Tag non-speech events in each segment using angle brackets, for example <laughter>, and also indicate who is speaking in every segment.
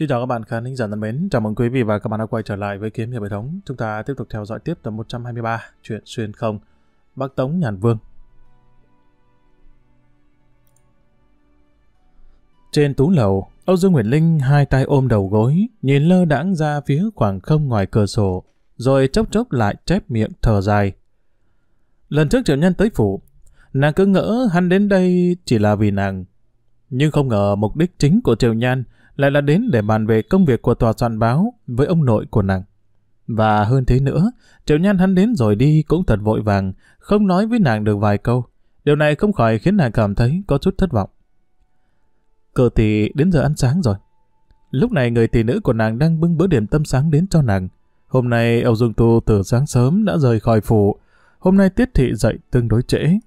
Speaker 1: Xin chào các bạn khán thính giả thân mến, chào mừng quý vị và các bạn đã quay trở lại với Kiếm Hiệp Hệ Thống. Chúng ta tiếp tục theo dõi tiếp tập 123, chuyện xuyên không, Bắc Tống Nhàn Vương. Trên tú lầu, Âu Dương Nguyễn Linh hai tay ôm đầu gối, nhìn lơ đãng ra phía khoảng không ngoài cửa sổ, rồi chốc chốc lại chép miệng thở dài. Lần trước triệu nhân tới phủ, nàng cứ ngỡ hắn đến đây chỉ là vì nàng. Nhưng không ngờ mục đích chính của Triều Nhan lại là đến để bàn về công việc của tòa soạn báo với ông nội của nàng. Và hơn thế nữa, Triệu Nhan hắn đến rồi đi cũng thật vội vàng, không nói với nàng được vài câu. Điều này không khỏi khiến nàng cảm thấy có chút thất vọng. Cờ tỷ đến giờ ăn sáng rồi. Lúc này người tỷ nữ của nàng đang bưng bữa điểm tâm sáng đến cho nàng. Hôm nay Âu Dương Tu từ sáng sớm đã rời khỏi phủ. Hôm nay tiết thị dậy tương đối trễ.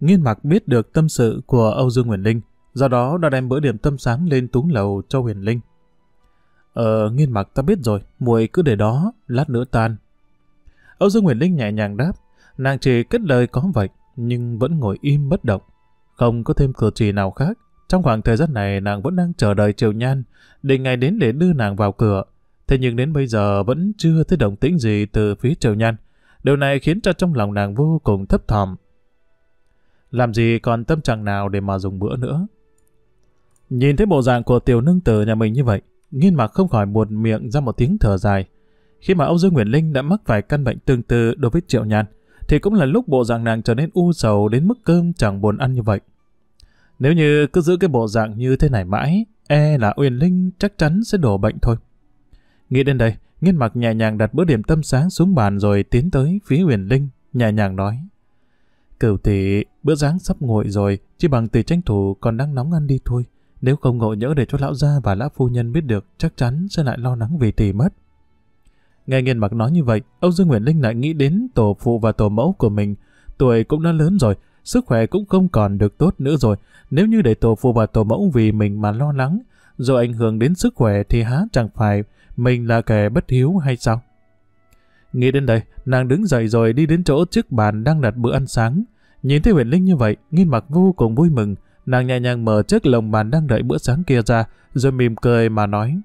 Speaker 1: Nghiên mặc biết được tâm sự của Âu Dương Nguyễn Linh, do đó đã đem bữa điểm tâm sáng lên túng lầu cho Huyền Linh. Ờ, nghiên mặc ta biết rồi, muội cứ để đó, lát nữa tan. Âu Dương Huyền Linh nhẹ nhàng đáp, nàng chỉ kết lời có vậy, nhưng vẫn ngồi im bất động, không có thêm cử chỉ nào khác. Trong khoảng thời gian này nàng vẫn đang chờ đợi Triều Nhan, định ngày đến để đưa nàng vào cửa. Thế nhưng đến bây giờ vẫn chưa thấy động tĩnh gì từ phía Triều Nhan. Điều này khiến cho trong lòng nàng vô cùng thấp thỏm. Làm gì còn tâm trạng nào để mà dùng bữa nữa. Nhìn thấy bộ dạng của tiểu nương tử nhà mình như vậy, nghiên mạc không khỏi buồn miệng ra một tiếng thở dài. Khi mà Âu Dương Nguyễn Linh đã mắc vài căn bệnh tương tự đối với Triệu Nhàn, thì cũng là lúc bộ dạng nàng trở nên u sầu đến mức cơm chẳng buồn ăn như vậy. Nếu như cứ giữ cái bộ dạng như thế này mãi, e là Uyển Linh chắc chắn sẽ đổ bệnh thôi. Nghĩ đến đây, nghiên mặc nhẹ nhàng đặt bữa điểm tâm sáng xuống bàn rồi tiến tới phía Uyển Linh, nhẹ nhàng nói. Cửu tỷ, bữa sáng sắp nguội rồi, chỉ bằng tỷ tranh thủ còn đang nóng ăn đi thôi. Nếu không ngộ nhỡ để cho lão gia và lão phu nhân biết được, chắc chắn sẽ lại lo lắng vì tỷ mất. Nghe Nghiên Mặc nói như vậy, ông Dương Nguyễn Linh lại nghĩ đến tổ phụ và tổ mẫu của mình. Tuổi cũng đã lớn rồi, sức khỏe cũng không còn được tốt nữa rồi. Nếu như để tổ phụ và tổ mẫu vì mình mà lo lắng, rồi ảnh hưởng đến sức khỏe thì há chẳng phải mình là kẻ bất hiếu hay sao? Nghĩ đến đây, nàng đứng dậy rồi đi đến chỗ chiếc bàn đang đặt bữa ăn sáng. Nhìn thấy nguyễn Linh như vậy, Nghiên Mặc vô cùng vui mừng. Nàng nhẹ nhàng mở chiếc lồng bàn đang đợi bữa sáng kia ra, rồi mỉm cười mà nói.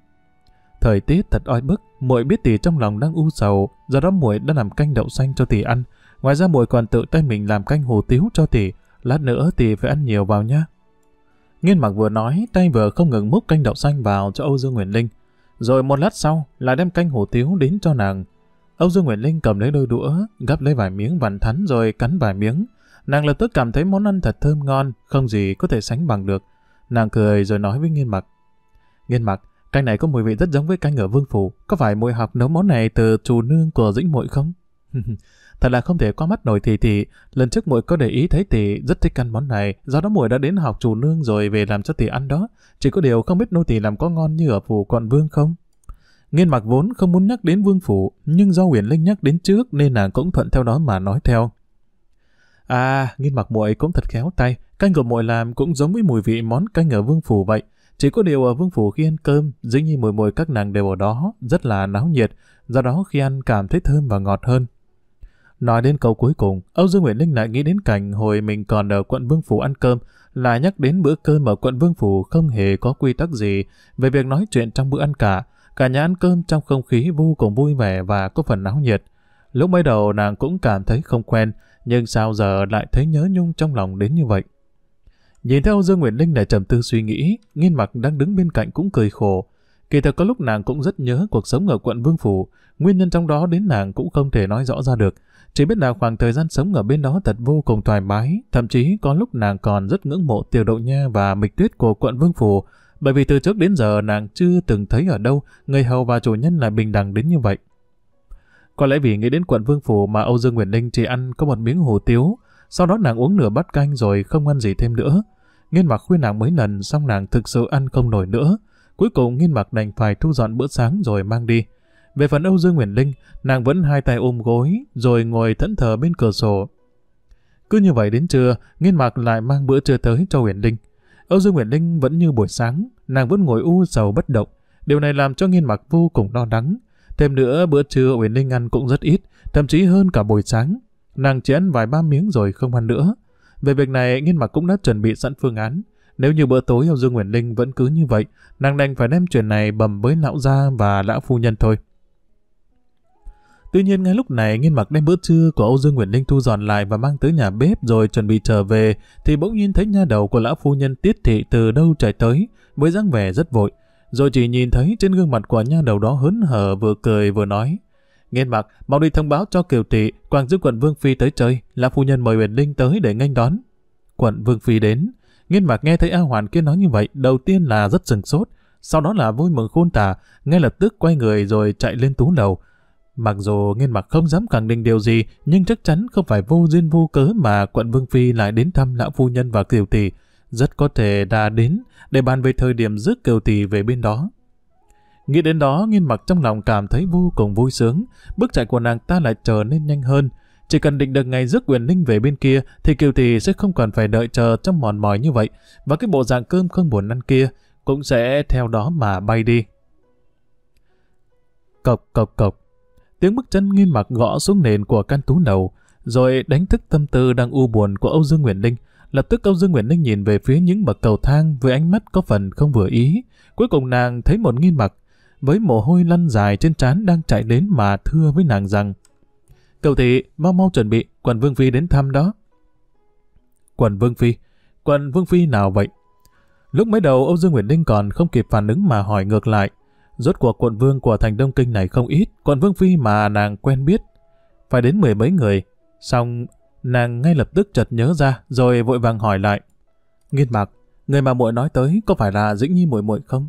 Speaker 1: Thời tiết thật oi bức, muội biết tỷ trong lòng đang u sầu, do đó muội đã làm canh đậu xanh cho tỷ ăn. Ngoài ra muội còn tự tay mình làm canh hồ tiếu cho tỷ, lát nữa tỷ phải ăn nhiều vào nhá. Nghiên mặc vừa nói, tay vừa không ngừng múc canh đậu xanh vào cho Âu Dương Nguyễn Linh. Rồi một lát sau, lại đem canh hủ tiếu đến cho nàng. Âu Dương Nguyễn Linh cầm lấy đôi đũa, gắp lấy vài miếng vằn thắn rồi cắn vài miếng, Nàng lập tức cảm thấy món ăn thật thơm ngon, không gì có thể sánh bằng được. Nàng cười rồi nói với Nghiên Mặc. Nghiên Mặc, canh này có mùi vị rất giống với canh ở Vương Phủ. Có phải muội học nấu món này từ chủ nương của Dĩnh muội không? <laughs> thật là không thể qua mắt nổi tỷ tỷ. Lần trước muội có để ý thấy tỷ rất thích ăn món này. Do đó muội đã đến học chủ nương rồi về làm cho tỷ ăn đó. Chỉ có điều không biết nô tỷ làm có ngon như ở phủ quận Vương không? Nghiên mặc vốn không muốn nhắc đến Vương Phủ, nhưng do Huyền Linh nhắc đến trước nên nàng cũng thuận theo đó mà nói theo. À, nghiên mặc muội cũng thật khéo tay, canh của muội làm cũng giống với mùi vị món canh ở Vương Phủ vậy. Chỉ có điều ở Vương Phủ khi ăn cơm, dĩ nhiên mùi mùi các nàng đều ở đó, rất là náo nhiệt, do đó khi ăn cảm thấy thơm và ngọt hơn. Nói đến câu cuối cùng, Âu Dương Nguyễn Linh lại nghĩ đến cảnh hồi mình còn ở quận Vương Phủ ăn cơm, là nhắc đến bữa cơm ở quận Vương Phủ không hề có quy tắc gì về việc nói chuyện trong bữa ăn cả. Cả nhà ăn cơm trong không khí vô cùng vui vẻ và có phần náo nhiệt. Lúc mới đầu nàng cũng cảm thấy không quen, nhưng sao giờ lại thấy nhớ nhung trong lòng đến như vậy. Nhìn theo Dương Nguyễn Linh lại trầm tư suy nghĩ, nghiên mặt đang đứng bên cạnh cũng cười khổ. Kỳ thật có lúc nàng cũng rất nhớ cuộc sống ở quận Vương Phủ, nguyên nhân trong đó đến nàng cũng không thể nói rõ ra được. Chỉ biết là khoảng thời gian sống ở bên đó thật vô cùng thoải mái, thậm chí có lúc nàng còn rất ngưỡng mộ tiểu đậu nha và mịch tuyết của quận Vương Phủ, bởi vì từ trước đến giờ nàng chưa từng thấy ở đâu người hầu và chủ nhân lại bình đẳng đến như vậy. Có lẽ vì nghĩ đến quận Vương Phủ mà Âu Dương Nguyễn Linh chỉ ăn có một miếng hủ tiếu, sau đó nàng uống nửa bát canh rồi không ăn gì thêm nữa. Nghiên mặc khuyên nàng mấy lần xong nàng thực sự ăn không nổi nữa. Cuối cùng nghiên mặc đành phải thu dọn bữa sáng rồi mang đi. Về phần Âu Dương Nguyễn Linh, nàng vẫn hai tay ôm gối rồi ngồi thẫn thờ bên cửa sổ. Cứ như vậy đến trưa, nghiên mặc lại mang bữa trưa tới cho Nguyễn Linh. Âu Dương Nguyễn Linh vẫn như buổi sáng, nàng vẫn ngồi u sầu bất động. Điều này làm cho nghiên mặc vô cùng lo lắng. Thêm nữa bữa trưa Uyển Linh ăn cũng rất ít, thậm chí hơn cả buổi sáng. Nàng chỉ ăn vài ba miếng rồi không ăn nữa. Về việc này, Nghiên Mặc cũng đã chuẩn bị sẵn phương án. Nếu như bữa tối Âu Dương Nguyễn Linh vẫn cứ như vậy, nàng đành phải đem chuyện này bầm với lão gia và lão phu nhân thôi. Tuy nhiên ngay lúc này Nghiên Mặc đem bữa trưa của Âu Dương Nguyễn Linh thu dọn lại và mang tới nhà bếp rồi chuẩn bị trở về thì bỗng nhiên thấy nha đầu của lão phu nhân Tiết thị từ đâu chạy tới với dáng vẻ rất vội rồi chỉ nhìn thấy trên gương mặt của nha đầu đó hớn hở vừa cười vừa nói. Nghiên mặc mau đi thông báo cho Kiều Thị, Quang giúp quận Vương Phi tới chơi, là phu nhân mời Uyển Linh tới để nghênh đón. Quận Vương Phi đến, nghiên mặc nghe thấy A Hoàn kia nói như vậy, đầu tiên là rất sừng sốt, sau đó là vui mừng khôn tả, ngay lập tức quay người rồi chạy lên tú đầu. Mặc dù nghiên mặc không dám khẳng định điều gì, nhưng chắc chắn không phải vô duyên vô cớ mà quận Vương Phi lại đến thăm lão phu nhân và Kiều Thị, rất có thể đã đến để bàn về thời điểm rước kiều tỷ về bên đó. Nghĩ đến đó, nghiên mặc trong lòng cảm thấy vô cùng vui sướng. Bước chạy của nàng ta lại trở nên nhanh hơn. Chỉ cần định được ngày rước quyền linh về bên kia thì kiều tỷ sẽ không còn phải đợi chờ trong mòn mỏi như vậy. Và cái bộ dạng cơm không buồn ăn kia cũng sẽ theo đó mà bay đi. Cộc cộc cộc. Tiếng bước chân nghiên mặc gõ xuống nền của căn tú đầu rồi đánh thức tâm tư đang u buồn của Âu Dương Nguyễn Linh. Lập tức Âu Dương Nguyễn Ninh nhìn về phía những bậc cầu thang với ánh mắt có phần không vừa ý. Cuối cùng nàng thấy một nghiên mặt với mồ hôi lăn dài trên trán đang chạy đến mà thưa với nàng rằng Cầu thị, mau mau chuẩn bị, quần Vương Phi đến thăm đó. Quần Vương Phi? Quần Vương Phi nào vậy? Lúc mới đầu Âu Dương Nguyễn Ninh còn không kịp phản ứng mà hỏi ngược lại. Rốt cuộc quận vương của thành Đông Kinh này không ít, còn Vương Phi mà nàng quen biết. Phải đến mười mấy người, xong Nàng ngay lập tức chợt nhớ ra rồi vội vàng hỏi lại. Nghiên mặc người mà muội nói tới có phải là Dĩnh Nhi muội muội không?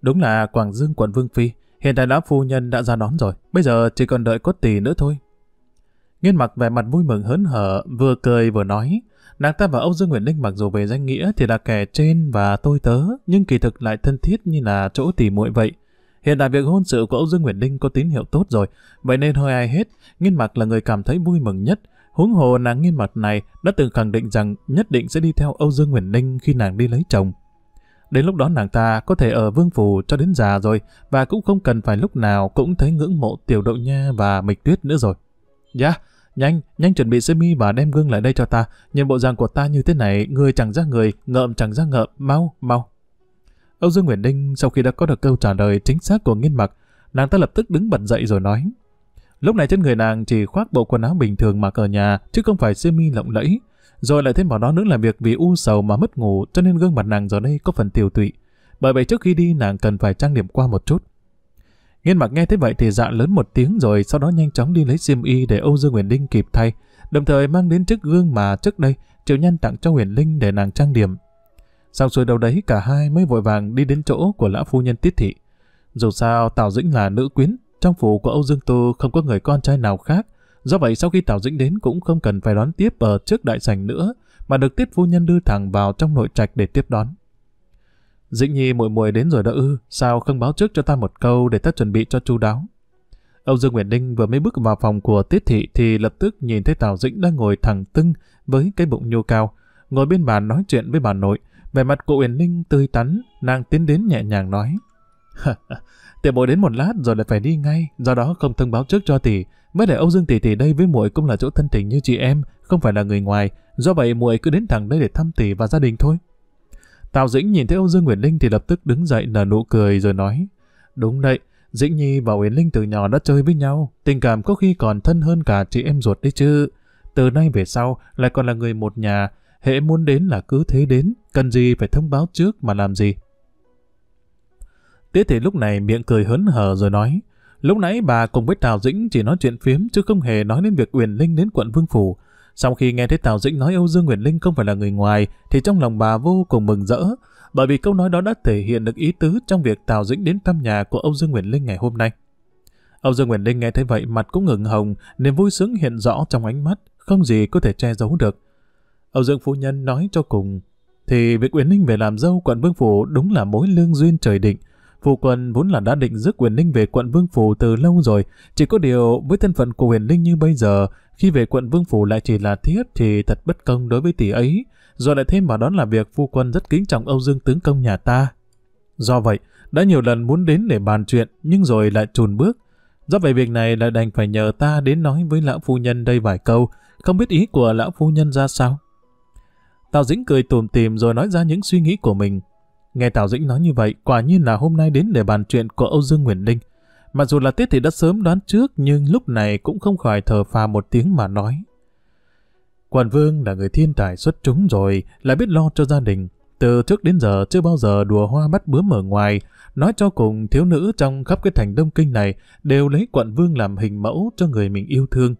Speaker 1: Đúng là Quảng Dương quận Vương Phi, hiện tại lão phu nhân đã ra đón rồi, bây giờ chỉ còn đợi cốt tỷ nữa thôi. Nghiên mặc vẻ mặt vui mừng hớn hở, vừa cười vừa nói, nàng ta và Âu Dương Nguyễn Linh mặc dù về danh nghĩa thì là kẻ trên và tôi tớ, nhưng kỳ thực lại thân thiết như là chỗ tỷ muội vậy. Hiện tại việc hôn sự của Âu Dương Nguyễn Linh có tín hiệu tốt rồi, vậy nên hơi ai hết, Nghiên mặc là người cảm thấy vui mừng nhất, Huống hồ nàng nghiên mặt này đã từng khẳng định rằng nhất định sẽ đi theo Âu Dương Nguyễn Ninh khi nàng đi lấy chồng. Đến lúc đó nàng ta có thể ở Vương Phủ cho đến già rồi và cũng không cần phải lúc nào cũng thấy ngưỡng mộ tiểu đậu nha và mịch tuyết nữa rồi. Dạ, yeah, nhanh, nhanh chuẩn bị sơ mi và đem gương lại đây cho ta. Nhìn bộ dạng của ta như thế này, người chẳng ra người, ngợm chẳng ra ngợm, mau, mau. Âu Dương Nguyễn Ninh sau khi đã có được câu trả lời chính xác của nghiên mặc, nàng ta lập tức đứng bật dậy rồi nói. Lúc này trên người nàng chỉ khoác bộ quần áo bình thường mặc ở nhà, chứ không phải semi lộng lẫy. Rồi lại thêm vào đó nữa là việc vì u sầu mà mất ngủ, cho nên gương mặt nàng giờ đây có phần tiều tụy. Bởi vậy trước khi đi nàng cần phải trang điểm qua một chút. Nghiên mặc nghe thế vậy thì dạ lớn một tiếng rồi sau đó nhanh chóng đi lấy xiêm y để Âu Dương Huyền Linh kịp thay, đồng thời mang đến chiếc gương mà trước đây Triệu Nhân tặng cho Huyền Linh để nàng trang điểm. sau xuôi đầu đấy cả hai mới vội vàng đi đến chỗ của lão phu nhân tiết thị. Dù sao Tào Dĩnh là nữ quyến, trong phủ của Âu Dương Tô không có người con trai nào khác, do vậy sau khi Tào Dĩnh đến cũng không cần phải đón tiếp ở trước đại sảnh nữa, mà được tiết phu nhân đưa thẳng vào trong nội trạch để tiếp đón. Dĩnh Nhi muội muội đến rồi đó ư, sao không báo trước cho ta một câu để ta chuẩn bị cho chu đáo. Âu Dương Nguyễn Ninh vừa mới bước vào phòng của Tiết Thị thì lập tức nhìn thấy Tào Dĩnh đang ngồi thẳng tưng với cái bụng nhô cao, ngồi bên bàn nói chuyện với bà nội. Về mặt của Uyển Ninh tươi tắn, nàng tiến đến nhẹ nhàng nói. <laughs> Tiểu bộ đến một lát rồi lại phải đi ngay, do đó không thông báo trước cho tỷ. Với lại Âu Dương tỷ tỷ đây với muội cũng là chỗ thân tình như chị em, không phải là người ngoài, do vậy muội cứ đến thẳng đây để thăm tỷ và gia đình thôi. Tào Dĩnh nhìn thấy Âu Dương Nguyễn Linh thì lập tức đứng dậy nở nụ cười rồi nói: "Đúng đấy, Dĩnh Nhi và Uyển Linh từ nhỏ đã chơi với nhau, tình cảm có khi còn thân hơn cả chị em ruột đấy chứ. Từ nay về sau lại còn là người một nhà, hệ muốn đến là cứ thế đến, cần gì phải thông báo trước mà làm gì." Tiết thì lúc này miệng cười hớn hở rồi nói, lúc nãy bà cùng với Tào Dĩnh chỉ nói chuyện phiếm chứ không hề nói đến việc Uyển Linh đến quận Vương Phủ. Sau khi nghe thấy Tào Dĩnh nói Âu Dương Uyển Linh không phải là người ngoài, thì trong lòng bà vô cùng mừng rỡ, bởi vì câu nói đó đã thể hiện được ý tứ trong việc Tào Dĩnh đến thăm nhà của Âu Dương Uyển Linh ngày hôm nay. Âu Dương Uyển Linh nghe thấy vậy mặt cũng ngừng hồng, niềm vui sướng hiện rõ trong ánh mắt, không gì có thể che giấu được. Âu Dương Phu Nhân nói cho cùng, thì việc Uyển Linh về làm dâu quận Vương Phủ đúng là mối lương duyên trời định, Phu quân vốn là đã định rước Quyền Linh về quận Vương Phủ từ lâu rồi, chỉ có điều với thân phận của Quyền Linh như bây giờ, khi về quận Vương Phủ lại chỉ là thiếp thì thật bất công đối với tỷ ấy, Do lại thêm vào đó là việc phu quân rất kính trọng Âu Dương Tướng Công nhà ta. Do vậy, đã nhiều lần muốn đến để bàn chuyện, nhưng rồi lại trùn bước. Do vậy việc này lại đành phải nhờ ta đến nói với lão phu nhân đây vài câu, không biết ý của lão phu nhân ra sao. Tào Dĩnh cười tùm tìm rồi nói ra những suy nghĩ của mình. Nghe Tào Dĩnh nói như vậy, quả nhiên là hôm nay đến để bàn chuyện của Âu Dương Nguyễn Đinh. Mặc dù là Tiết thì đã sớm đoán trước, nhưng lúc này cũng không khỏi thở phà một tiếng mà nói. Quản Vương là người thiên tài xuất chúng rồi, lại biết lo cho gia đình. Từ trước đến giờ chưa bao giờ đùa hoa bắt bướm ở ngoài, nói cho cùng thiếu nữ trong khắp cái thành Đông Kinh này đều lấy quận Vương làm hình mẫu cho người mình yêu thương.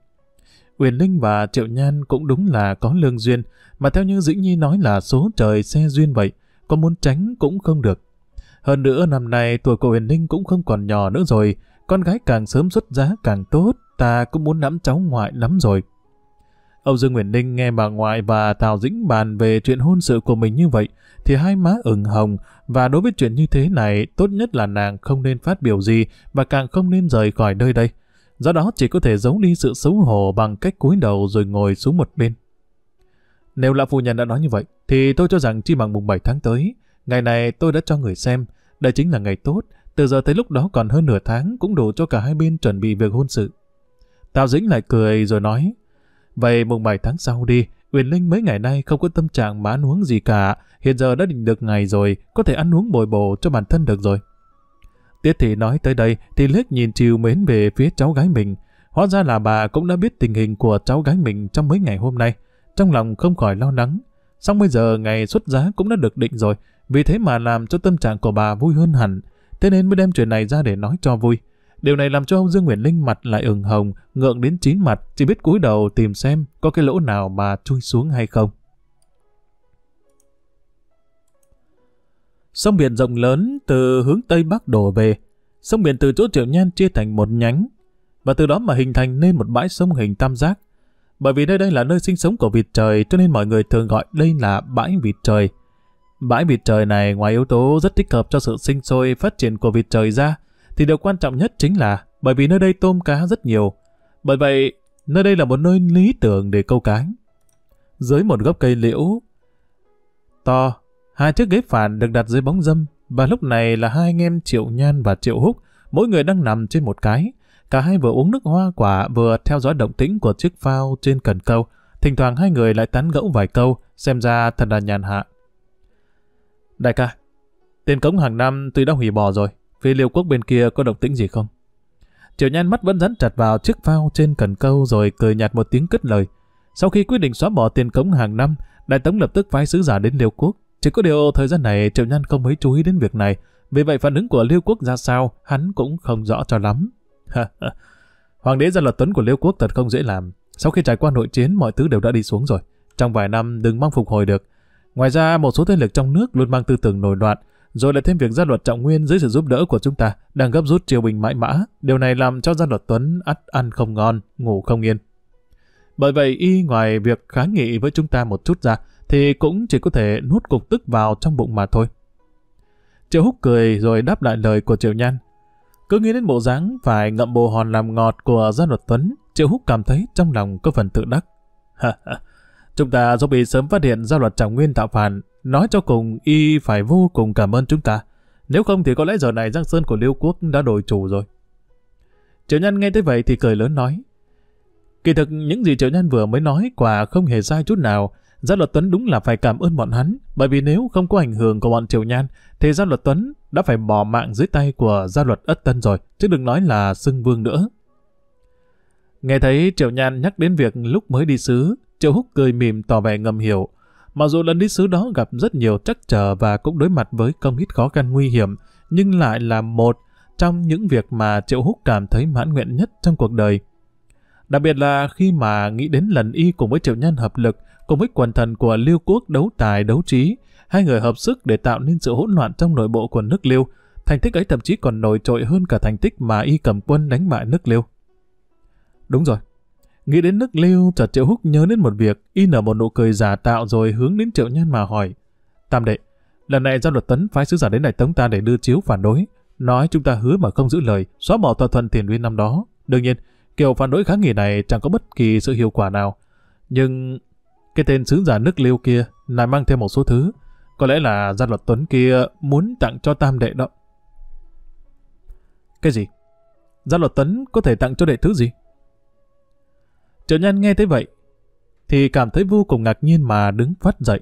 Speaker 1: Huyền Linh và Triệu Nhan cũng đúng là có lương duyên, mà theo như Dĩnh Nhi nói là số trời xe duyên vậy có muốn tránh cũng không được. Hơn nữa năm nay tuổi của Huyền Ninh cũng không còn nhỏ nữa rồi, con gái càng sớm xuất giá càng tốt, ta cũng muốn nắm cháu ngoại lắm rồi. Âu Dương Nguyễn Ninh nghe bà ngoại và Tào Dĩnh bàn về chuyện hôn sự của mình như vậy, thì hai má ửng hồng, và đối với chuyện như thế này, tốt nhất là nàng không nên phát biểu gì và càng không nên rời khỏi nơi đây. Do đó chỉ có thể giấu đi sự xấu hổ bằng cách cúi đầu rồi ngồi xuống một bên. Nếu là phu nhân đã nói như vậy, thì tôi cho rằng chi bằng mùng 7 tháng tới, ngày này tôi đã cho người xem, đây chính là ngày tốt, từ giờ tới lúc đó còn hơn nửa tháng cũng đủ cho cả hai bên chuẩn bị việc hôn sự. Tào Dĩnh lại cười rồi nói, vậy mùng 7 tháng sau đi, Uyển Linh mấy ngày nay không có tâm trạng mà ăn uống gì cả, hiện giờ đã định được ngày rồi, có thể ăn uống bồi bổ cho bản thân được rồi. Tiết Thị nói tới đây thì liếc nhìn chiều mến về phía cháu gái mình, hóa ra là bà cũng đã biết tình hình của cháu gái mình trong mấy ngày hôm nay, trong lòng không khỏi lo lắng. Xong bây giờ ngày xuất giá cũng đã được định rồi, vì thế mà làm cho tâm trạng của bà vui hơn hẳn, thế nên mới đem chuyện này ra để nói cho vui. Điều này làm cho ông Dương Nguyễn Linh mặt lại ửng hồng, ngượng đến chín mặt, chỉ biết cúi đầu tìm xem có cái lỗ nào mà chui xuống hay không. Sông biển rộng lớn từ hướng Tây Bắc đổ về. Sông biển từ chỗ Triệu Nhan chia thành một nhánh, và từ đó mà hình thành nên một bãi sông hình tam giác. Bởi vì nơi đây là nơi sinh sống của vịt trời cho nên mọi người thường gọi đây là bãi vịt trời. Bãi vịt trời này ngoài yếu tố rất thích hợp cho sự sinh sôi phát triển của vịt trời ra, thì điều quan trọng nhất chính là bởi vì nơi đây tôm cá rất nhiều. Bởi vậy, nơi đây là một nơi lý tưởng để câu cá. Dưới một gốc cây liễu to, hai chiếc ghế phản được đặt dưới bóng dâm và lúc này là hai anh em Triệu Nhan và Triệu Húc, mỗi người đang nằm trên một cái, Cả hai vừa uống nước hoa quả vừa theo dõi động tĩnh của chiếc phao trên cần câu. Thỉnh thoảng hai người lại tán gẫu vài câu, xem ra thật là nhàn hạ. Đại ca, tiền cống hàng năm tuy đã hủy bỏ rồi, phía liêu quốc bên kia có động tĩnh gì không? Triệu nhan mắt vẫn dán chặt vào chiếc phao trên cần câu rồi cười nhạt một tiếng cất lời. Sau khi quyết định xóa bỏ tiền cống hàng năm, Đại Tống lập tức phái sứ giả đến Liêu Quốc. Chỉ có điều thời gian này Triệu Nhan không mấy chú ý đến việc này, vì vậy phản ứng của Liêu Quốc ra sao hắn cũng không rõ cho lắm. <laughs> Hoàng đế ra luật tuấn của Liêu Quốc thật không dễ làm. Sau khi trải qua nội chiến, mọi thứ đều đã đi xuống rồi. Trong vài năm, đừng mong phục hồi được. Ngoài ra, một số thế lực trong nước luôn mang tư tưởng nổi loạn, rồi lại thêm việc gia luật trọng nguyên dưới sự giúp đỡ của chúng ta đang gấp rút triều bình mãi mã. Điều này làm cho gia luật Tuấn ắt ăn không ngon, ngủ không yên. Bởi vậy, y ngoài việc kháng nghị với chúng ta một chút ra, thì cũng chỉ có thể nuốt cục tức vào trong bụng mà thôi. Triệu Húc cười rồi đáp lại lời của Triệu Nhan. Cứ nghĩ đến bộ dáng phải ngậm bồ hòn làm ngọt của gia luật Tuấn, Triệu Húc cảm thấy trong lòng có phần tự đắc. chúng ta do bị sớm phát hiện gia luật Tràng Nguyên tạo phản, nói cho cùng y phải vô cùng cảm ơn chúng ta. Nếu không thì có lẽ giờ này Giang Sơn của Liêu Quốc đã đổi chủ rồi. Triệu Nhân nghe tới vậy thì cười lớn nói. Kỳ thực những gì Triệu Nhân vừa mới nói quả không hề sai chút nào, Gia Luật Tuấn đúng là phải cảm ơn bọn hắn, bởi vì nếu không có ảnh hưởng của bọn Triều Nhan, thì Gia Luật Tuấn đã phải bỏ mạng dưới tay của Gia Luật Ất Tân rồi, chứ đừng nói là Sưng Vương nữa. Nghe thấy Triều Nhan nhắc đến việc lúc mới đi sứ, triều Húc cười mỉm tỏ vẻ ngầm hiểu. Mặc dù lần đi sứ đó gặp rất nhiều trắc trở và cũng đối mặt với công ít khó khăn nguy hiểm, nhưng lại là một trong những việc mà Triệu Húc cảm thấy mãn nguyện nhất trong cuộc đời. Đặc biệt là khi mà nghĩ đến lần y cùng với Triệu nhan hợp lực, cùng với quần thần của Lưu quốc đấu tài đấu trí, hai người hợp sức để tạo nên sự hỗn loạn trong nội bộ của nước Liêu. Thành tích ấy thậm chí còn nổi trội hơn cả thành tích mà y cầm quân đánh bại nước Liêu. Đúng rồi. Nghĩ đến nước Liêu, chợt Triệu Húc nhớ đến một việc, y nở một nụ cười giả tạo rồi hướng đến Triệu nhân mà hỏi. Tam đệ, lần này do luật tấn phái sứ giả đến đại tống ta để đưa chiếu phản đối, nói chúng ta hứa mà không giữ lời, xóa bỏ thỏa thuận tiền nguyên năm đó. Đương nhiên, kiểu phản đối kháng nghị này chẳng có bất kỳ sự hiệu quả nào. Nhưng cái tên sứ giả nước liêu kia lại mang thêm một số thứ. Có lẽ là gia luật Tuấn kia muốn tặng cho tam đệ đó. Cái gì? Gia luật Tuấn có thể tặng cho đệ thứ gì? Triệu Nhan nghe thấy vậy, thì cảm thấy vô cùng ngạc nhiên mà đứng phát dậy.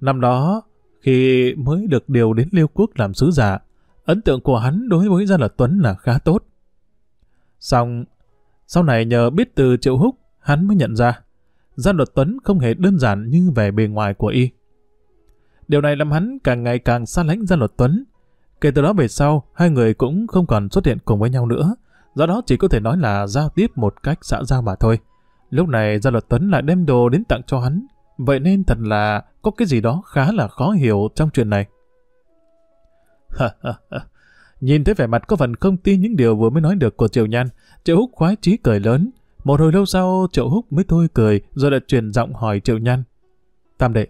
Speaker 1: Năm đó, khi mới được điều đến Liêu Quốc làm sứ giả, ấn tượng của hắn đối với Gia Lật Tuấn là khá tốt. Xong, sau này nhờ biết từ Triệu Húc, hắn mới nhận ra, gia luật Tuấn không hề đơn giản như vẻ bề ngoài của y. Điều này làm hắn càng ngày càng xa lánh gia luật Tuấn. Kể từ đó về sau, hai người cũng không còn xuất hiện cùng với nhau nữa, do đó chỉ có thể nói là giao tiếp một cách xã giao mà thôi. Lúc này gia luật Tuấn lại đem đồ đến tặng cho hắn, vậy nên thật là có cái gì đó khá là khó hiểu trong chuyện này. <laughs> Nhìn thấy vẻ mặt có phần không tin những điều vừa mới nói được của Triều Nhan, Triệu Húc khoái chí cười lớn, một hồi lâu sau, Triệu Húc mới thôi cười, rồi lại truyền giọng hỏi Triệu Nhan. Tam đệ,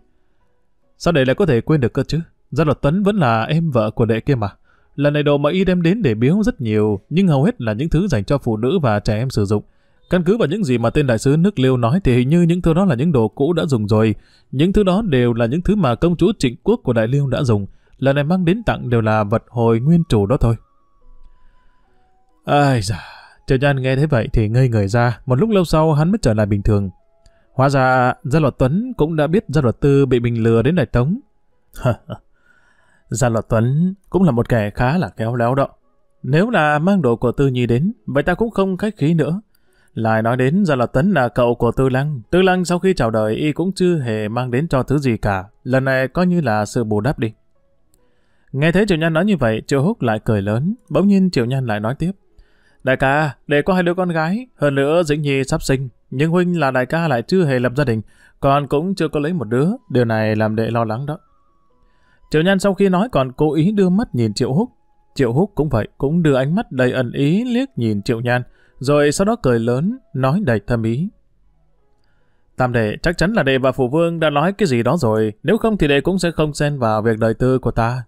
Speaker 1: sao đệ lại có thể quên được cơ chứ? Gia luật Tuấn vẫn là em vợ của đệ kia mà. Lần này đồ mà y đem đến để biếu rất nhiều, nhưng hầu hết là những thứ dành cho phụ nữ và trẻ em sử dụng. Căn cứ vào những gì mà tên đại sứ nước liêu nói thì hình như những thứ đó là những đồ cũ đã dùng rồi. Những thứ đó đều là những thứ mà công chúa trịnh quốc của đại liêu đã dùng. Lần này mang đến tặng đều là vật hồi nguyên chủ đó thôi. Ai da, Triệu Nhan nghe thấy vậy thì ngây người ra, một lúc lâu sau hắn mới trở lại bình thường. Hóa ra, gia luật Tuấn cũng đã biết gia luật Tư bị mình lừa đến đại tống. gia luật Tuấn cũng là một kẻ khá là kéo léo đó. Nếu là mang đồ của Tư Nhi đến, vậy ta cũng không khách khí nữa. Lại nói đến Gia luật Tấn là cậu của Tư Lăng. Tư Lăng sau khi chào đời y cũng chưa hề mang đến cho thứ gì cả. Lần này coi như là sự bù đắp đi. Nghe thấy Triệu Nhan nói như vậy, Triệu Húc lại cười lớn. Bỗng nhiên Triệu Nhan lại nói tiếp. Đại ca, để có hai đứa con gái, hơn nữa Dĩnh Nhi sắp sinh, nhưng Huynh là đại ca lại chưa hề lập gia đình, còn cũng chưa có lấy một đứa, điều này làm đệ lo lắng đó. Triệu Nhan sau khi nói còn cố ý đưa mắt nhìn Triệu Húc. Triệu Húc cũng vậy, cũng đưa ánh mắt đầy ẩn ý liếc nhìn Triệu Nhan, rồi sau đó cười lớn, nói đầy thâm ý. Tam đệ, chắc chắn là đệ và phụ vương đã nói cái gì đó rồi, nếu không thì đệ cũng sẽ không xen vào việc đời tư của ta.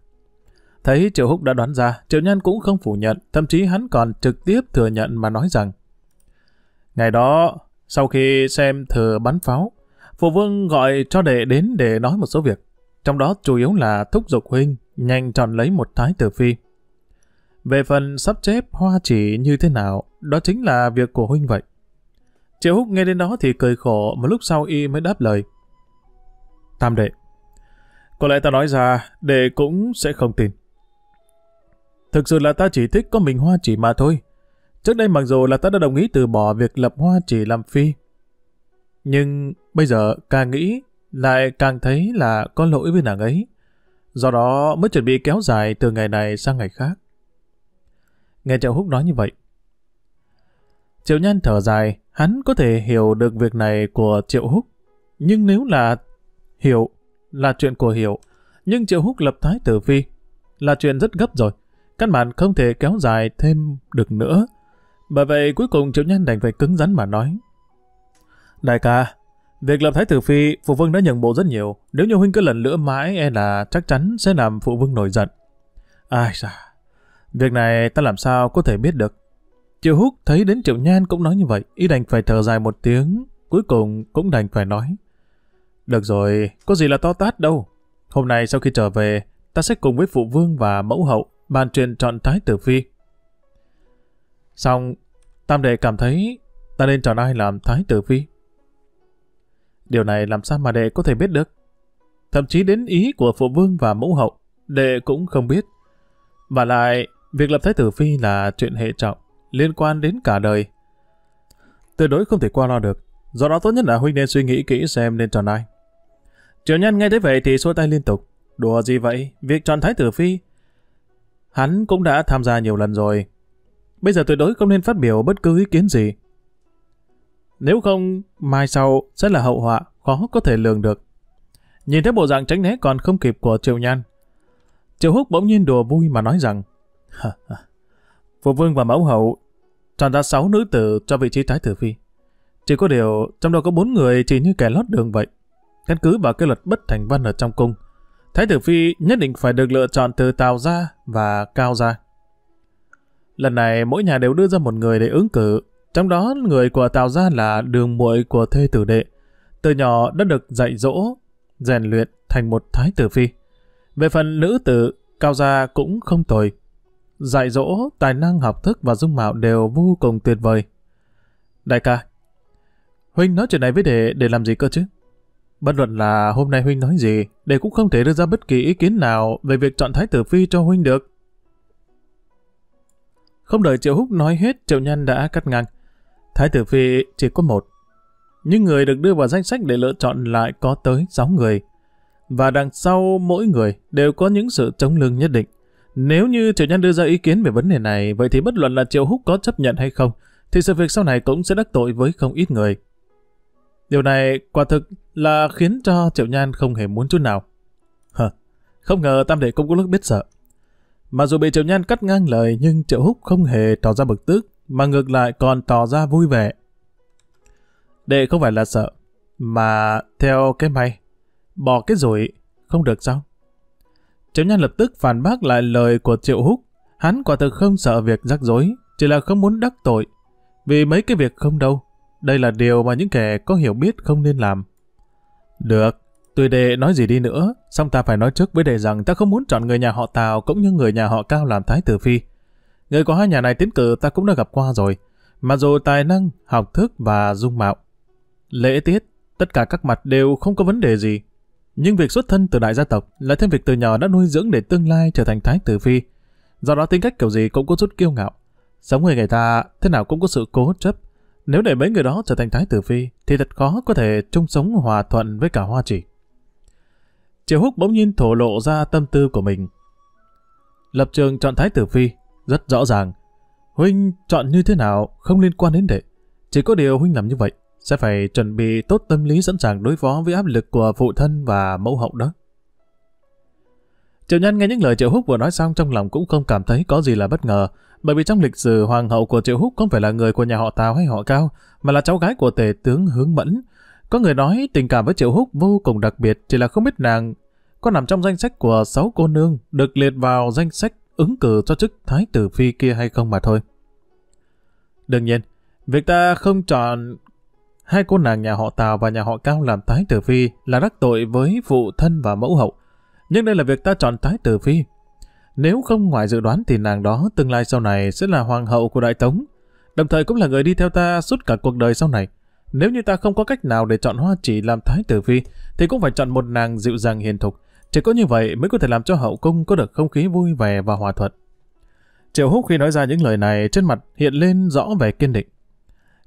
Speaker 1: Thấy Triệu Húc đã đoán ra, Triệu Nhân cũng không phủ nhận, thậm chí hắn còn trực tiếp thừa nhận mà nói rằng Ngày đó, sau khi xem thừa bắn pháo, Phụ Vương gọi cho đệ đến để nói một số việc, trong đó chủ yếu là thúc giục huynh nhanh tròn lấy một thái tử phi. Về phần sắp xếp hoa chỉ như thế nào, đó chính là việc của huynh vậy. Triệu Húc nghe đến đó thì cười khổ, một lúc sau y mới đáp lời. Tam đệ, có lẽ ta nói ra, đệ cũng sẽ không tin. Thực sự là ta chỉ thích có mình Hoa Chỉ mà thôi. Trước đây mặc dù là ta đã đồng ý từ bỏ việc lập Hoa Chỉ làm phi. Nhưng bây giờ càng nghĩ lại càng thấy là có lỗi với nàng ấy. Do đó mới chuẩn bị kéo dài từ ngày này sang ngày khác. Nghe Triệu Húc nói như vậy. Triệu Nhan thở dài, hắn có thể hiểu được việc này của Triệu Húc. Nhưng nếu là hiểu, là chuyện của hiểu, nhưng Triệu Húc lập thái tử phi, là chuyện rất gấp rồi. Căn bản không thể kéo dài thêm được nữa. Bởi vậy cuối cùng triệu nhân đành phải cứng rắn mà nói. Đại ca, việc lập thái tử phi, phụ vương đã nhận bộ rất nhiều. Nếu như huynh cứ lần nữa mãi e là chắc chắn sẽ làm phụ vương nổi giận. Ai xa việc này ta làm sao có thể biết được. Triệu Húc thấy đến Triệu Nhan cũng nói như vậy, y đành phải thở dài một tiếng, cuối cùng cũng đành phải nói. Được rồi, có gì là to tát đâu. Hôm nay sau khi trở về, ta sẽ cùng với phụ vương và mẫu hậu bàn truyền chọn Thái Tử Phi. Xong, Tam Đệ cảm thấy ta nên chọn ai làm Thái Tử Phi. Điều này làm sao mà đệ có thể biết được? Thậm chí đến ý của phụ vương và mẫu hậu, đệ cũng không biết. Và lại, việc lập Thái Tử Phi là chuyện hệ trọng, liên quan đến cả đời. Tuyệt đối không thể qua lo được, do đó tốt nhất là huynh nên suy nghĩ kỹ xem nên chọn ai. triệu Nhân nghe thấy vậy thì xua tay liên tục. Đùa gì vậy? Việc chọn Thái Tử Phi Hắn cũng đã tham gia nhiều lần rồi. Bây giờ tuyệt đối không nên phát biểu bất cứ ý kiến gì. Nếu không, mai sau sẽ là hậu họa, khó có thể lường được. Nhìn thấy bộ dạng tránh né còn không kịp của Triệu Nhan. Triệu Húc bỗng nhiên đùa vui mà nói rằng Phụ vương và mẫu hậu chọn ra sáu nữ tử cho vị trí thái tử phi. Chỉ có điều, trong đó có bốn người chỉ như kẻ lót đường vậy. Căn cứ vào cái luật bất thành văn ở trong cung, Thái tử Phi nhất định phải được lựa chọn từ Tào Gia và Cao Gia. Lần này mỗi nhà đều đưa ra một người để ứng cử, trong đó người của Tào Gia là đường muội của thê tử đệ. Từ nhỏ đã được dạy dỗ, rèn luyện thành một Thái tử Phi. Về phần nữ tử, Cao Gia cũng không tồi. Dạy dỗ, tài năng học thức và dung mạo đều vô cùng tuyệt vời. Đại ca, Huynh nói chuyện này với đệ để làm gì cơ chứ? Bất luận là hôm nay Huynh nói gì, đệ cũng không thể đưa ra bất kỳ ý kiến nào về việc chọn Thái Tử Phi cho Huynh được. Không đợi Triệu Húc nói hết, Triệu Nhân đã cắt ngang. Thái Tử Phi chỉ có một. Những người được đưa vào danh sách để lựa chọn lại có tới 6 người. Và đằng sau mỗi người đều có những sự chống lưng nhất định. Nếu như Triệu Nhân đưa ra ý kiến về vấn đề này, vậy thì bất luận là Triệu Húc có chấp nhận hay không, thì sự việc sau này cũng sẽ đắc tội với không ít người. Điều này quả thực là khiến cho Triệu Nhan không hề muốn chút nào. Hờ, không ngờ Tam Đệ cũng có lúc biết sợ. Mà dù bị Triệu Nhan cắt ngang lời nhưng Triệu Húc không hề tỏ ra bực tức mà ngược lại còn tỏ ra vui vẻ. Đệ không phải là sợ, mà theo cái may, bỏ cái rồi không được sao? Triệu Nhan lập tức phản bác lại lời của Triệu Húc. Hắn quả thực không sợ việc rắc rối, chỉ là không muốn đắc tội. Vì mấy cái việc không đâu, đây là điều mà những kẻ có hiểu biết không nên làm. Được, tùy đệ nói gì đi nữa, song ta phải nói trước với đệ rằng ta không muốn chọn người nhà họ Tào cũng như người nhà họ Cao làm thái tử phi. Người của hai nhà này tiến cử ta cũng đã gặp qua rồi, mà dù tài năng, học thức và dung mạo. Lễ tiết, tất cả các mặt đều không có vấn đề gì. Nhưng việc xuất thân từ đại gia tộc là thêm việc từ nhỏ đã nuôi dưỡng để tương lai trở thành thái tử phi. Do đó tính cách kiểu gì cũng có chút kiêu ngạo. Sống người người ta thế nào cũng có sự cố chấp, nếu để mấy người đó trở thành thái tử phi, thì thật khó có thể chung sống hòa thuận với cả hoa chỉ. Triệu Húc bỗng nhiên thổ lộ ra tâm tư của mình. Lập trường chọn thái tử phi, rất rõ ràng. Huynh chọn như thế nào không liên quan đến đệ. Chỉ có điều Huynh làm như vậy, sẽ phải chuẩn bị tốt tâm lý sẵn sàng đối phó với áp lực của phụ thân và mẫu hậu đó. Triệu Nhân nghe những lời Triệu Húc vừa nói xong trong lòng cũng không cảm thấy có gì là bất ngờ, bởi vì trong lịch sử hoàng hậu của Triệu Húc không phải là người của nhà họ Tào hay họ Cao, mà là cháu gái của tề tướng Hướng Mẫn. Có người nói tình cảm với Triệu Húc vô cùng đặc biệt, chỉ là không biết nàng có nằm trong danh sách của sáu cô nương được liệt vào danh sách ứng cử cho chức thái tử phi kia hay không mà thôi. Đương nhiên, việc ta không chọn hai cô nàng nhà họ Tào và nhà họ Cao làm thái tử phi là đắc tội với phụ thân và mẫu hậu. Nhưng đây là việc ta chọn thái tử phi, nếu không ngoài dự đoán thì nàng đó tương lai sau này sẽ là hoàng hậu của Đại Tống, đồng thời cũng là người đi theo ta suốt cả cuộc đời sau này. Nếu như ta không có cách nào để chọn Hoa Chỉ làm thái tử phi, thì cũng phải chọn một nàng dịu dàng hiền thục. Chỉ có như vậy mới có thể làm cho hậu cung có được không khí vui vẻ và hòa thuận. Triệu Húc khi nói ra những lời này trên mặt hiện lên rõ vẻ kiên định.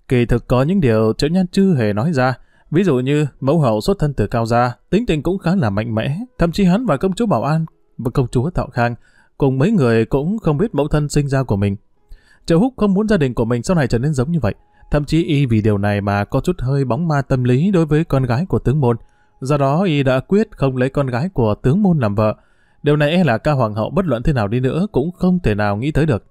Speaker 1: Kỳ thực có những điều Triệu Nhan chưa hề nói ra, ví dụ như mẫu hậu xuất thân từ Cao Gia, tính tình cũng khá là mạnh mẽ, thậm chí hắn và công chúa Bảo An và công chúa Thọ Khang cùng mấy người cũng không biết mẫu thân sinh ra của mình. Triệu Húc không muốn gia đình của mình sau này trở nên giống như vậy. Thậm chí y vì điều này mà có chút hơi bóng ma tâm lý đối với con gái của tướng môn. Do đó y đã quyết không lấy con gái của tướng môn làm vợ. Điều này e là ca hoàng hậu bất luận thế nào đi nữa cũng không thể nào nghĩ tới được.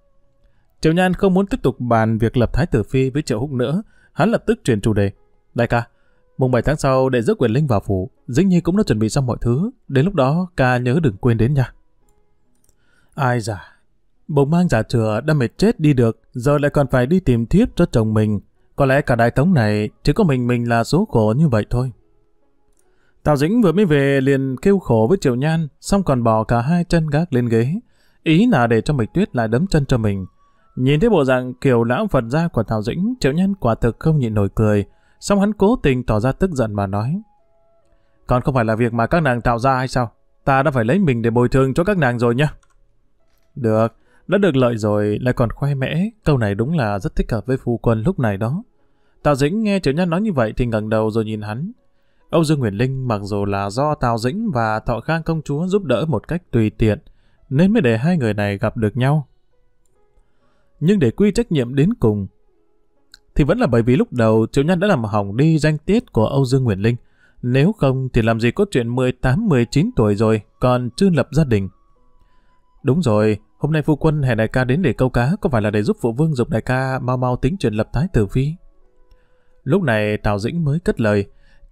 Speaker 1: Triệu Nhan không muốn tiếp tục bàn việc lập Thái Tử Phi với Triệu Húc nữa. Hắn lập tức chuyển chủ đề. Đại ca, mùng 7 tháng sau để rước quyền linh vào phủ. Dĩnh Nhi cũng đã chuẩn bị xong mọi thứ. Đến lúc đó ca nhớ đừng quên đến nha. Ai giả? Bỗng mang giả thừa đã mệt chết đi được, giờ lại còn phải đi tìm thiếp cho chồng mình. Có lẽ cả đại tống này chỉ có mình mình là số khổ như vậy thôi. Tào Dĩnh vừa mới về liền kêu khổ với Triệu Nhan, xong còn bỏ cả hai chân gác lên ghế. Ý là để cho Mịch Tuyết lại đấm chân cho mình. Nhìn thấy bộ dạng kiểu lão Phật gia của Tào Dĩnh, Triệu Nhan quả thực không nhịn nổi cười. Xong hắn cố tình tỏ ra tức giận mà nói. Còn không phải là việc mà các nàng tạo ra hay sao? Ta đã phải lấy mình để bồi thường cho các nàng rồi nhá. Được, đã được lợi rồi lại còn khoe mẽ, câu này đúng là rất thích hợp với phu quân lúc này đó. Tào Dĩnh nghe Triệu Nhân nói như vậy thì ngẩng đầu rồi nhìn hắn. Âu Dương Nguyễn Linh mặc dù là do Tào Dĩnh và Thọ Khang công chúa giúp đỡ một cách tùy tiện, nên mới để hai người này gặp được nhau. Nhưng để quy trách nhiệm đến cùng, thì vẫn là bởi vì lúc đầu Triệu Nhân đã làm hỏng đi danh tiết của Âu Dương Nguyễn Linh. Nếu không thì làm gì có chuyện 18-19 tuổi rồi còn chưa lập gia đình. Đúng rồi, hôm nay phu quân hẹn đại ca đến để câu cá có phải là để giúp phụ vương dục đại ca mau mau tính chuyện lập thái tử phi? Lúc này Tào Dĩnh mới cất lời,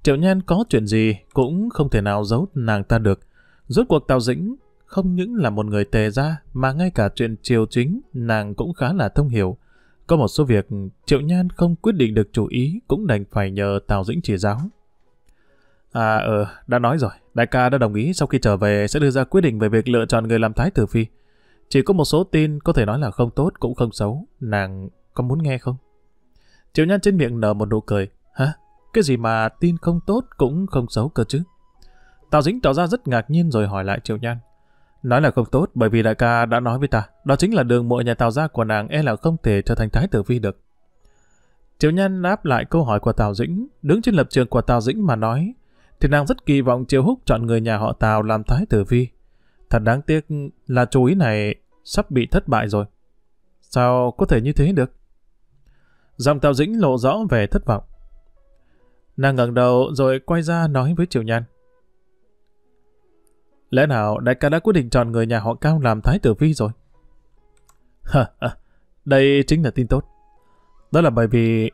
Speaker 1: Triệu Nhan có chuyện gì cũng không thể nào giấu nàng ta được. Rốt cuộc Tào Dĩnh không những là một người tề ra mà ngay cả chuyện triều chính nàng cũng khá là thông hiểu. Có một số việc Triệu Nhan không quyết định được chủ ý cũng đành phải nhờ Tào Dĩnh chỉ giáo. À ờ, đã nói rồi, Đại ca đã đồng ý sau khi trở về sẽ đưa ra quyết định về việc lựa chọn người làm thái tử phi. Chỉ có một số tin có thể nói là không tốt cũng không xấu. Nàng có muốn nghe không? Triệu Nhan trên miệng nở một nụ cười. Hả? Cái gì mà tin không tốt cũng không xấu cơ chứ? Tào Dính tỏ ra rất ngạc nhiên rồi hỏi lại Triệu Nhan. Nói là không tốt bởi vì đại ca đã nói với ta, đó chính là đường muội nhà Tào gia của nàng e là không thể trở thành thái tử phi được. Triệu Nhan đáp lại câu hỏi của Tào Dĩnh, đứng trên lập trường của Tào Dĩnh mà nói, thì nàng rất kỳ vọng Triệu Húc chọn người nhà họ Tào làm thái tử phi. Thật đáng tiếc là chú ý này sắp bị thất bại rồi. Sao có thể như thế được? Dòng Tào Dĩnh lộ rõ về thất vọng. Nàng ngẩng đầu rồi quay ra nói với Triệu Nhan. Lẽ nào đại ca đã quyết định chọn người nhà họ Cao làm thái tử phi rồi? <laughs> Đây chính là tin tốt. Đó là bởi vì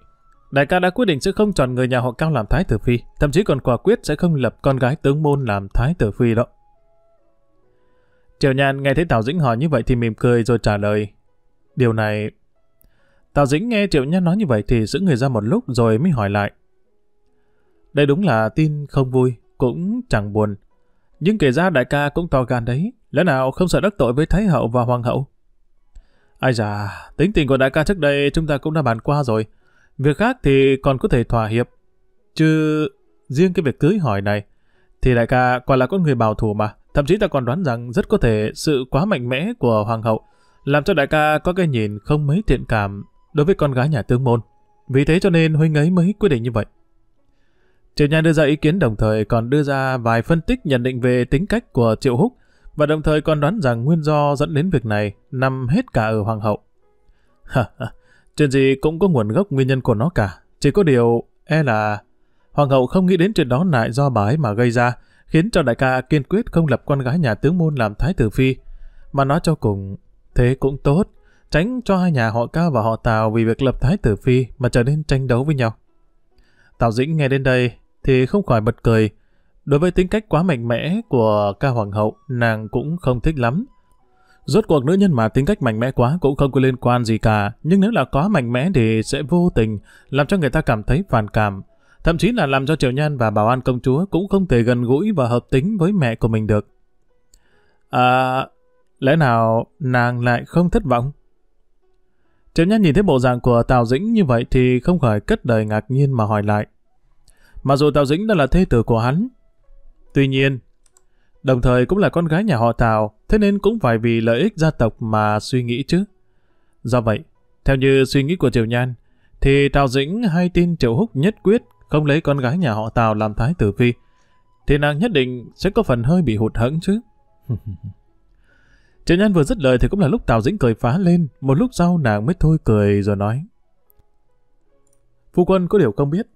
Speaker 1: Đại ca đã quyết định sẽ không chọn người nhà họ cao làm thái tử phi, thậm chí còn quả quyết sẽ không lập con gái tướng môn làm thái tử phi đó. Triệu Nhàn nghe thấy Tào Dĩnh hỏi như vậy thì mỉm cười rồi trả lời. Điều này... Tào Dĩnh nghe Triệu Nhàn nói như vậy thì giữ người ra một lúc rồi mới hỏi lại. Đây đúng là tin không vui, cũng chẳng buồn. Nhưng kể ra đại ca cũng to gan đấy, lẽ nào không sợ đắc tội với Thái Hậu và Hoàng Hậu? Ai da, tính tình của đại ca trước đây chúng ta cũng đã bàn qua rồi. Việc khác thì còn có thể thỏa hiệp. Chứ riêng cái việc cưới hỏi này, thì đại ca quả là con người bảo thủ mà. Thậm chí ta còn đoán rằng rất có thể sự quá mạnh mẽ của hoàng hậu làm cho đại ca có cái nhìn không mấy thiện cảm đối với con gái nhà tướng môn. Vì thế cho nên huynh ấy mới quyết định như vậy. Triệu Nhan đưa ra ý kiến đồng thời còn đưa ra vài phân tích nhận định về tính cách của Triệu Húc và đồng thời còn đoán rằng nguyên do dẫn đến việc này nằm hết cả ở hoàng hậu. Chuyện gì cũng có nguồn gốc nguyên nhân của nó cả. Chỉ có điều, e là... Hoàng hậu không nghĩ đến chuyện đó lại do bà ấy mà gây ra, khiến cho đại ca kiên quyết không lập con gái nhà tướng môn làm thái tử phi. Mà nói cho cùng, thế cũng tốt, tránh cho hai nhà họ cao và họ Tào vì việc lập thái tử phi mà trở nên tranh đấu với nhau. Tào Dĩnh nghe đến đây thì không khỏi bật cười. Đối với tính cách quá mạnh mẽ của ca hoàng hậu, nàng cũng không thích lắm. Rốt cuộc nữ nhân mà tính cách mạnh mẽ quá cũng không có liên quan gì cả, nhưng nếu là quá mạnh mẽ thì sẽ vô tình, làm cho người ta cảm thấy phản cảm. Thậm chí là làm cho Triệu Nhan và Bảo An công chúa cũng không thể gần gũi và hợp tính với mẹ của mình được. À, lẽ nào nàng lại không thất vọng? Triệu Nhan nhìn thấy bộ dạng của Tào Dĩnh như vậy thì không khỏi cất đời ngạc nhiên mà hỏi lại. Mặc dù Tào Dĩnh đã là thê tử của hắn, tuy nhiên Đồng thời cũng là con gái nhà họ Tào, thế nên cũng phải vì lợi ích gia tộc mà suy nghĩ chứ. Do vậy, theo như suy nghĩ của Triều Nhan, thì Tào Dĩnh hay tin Triệu Húc nhất quyết không lấy con gái nhà họ Tào làm thái tử phi, thì nàng nhất định sẽ có phần hơi bị hụt hẫng chứ. <laughs> Triệu Nhan vừa dứt lời thì cũng là lúc Tào Dĩnh cười phá lên, một lúc sau nàng mới thôi cười rồi nói. Phu quân có điều không biết,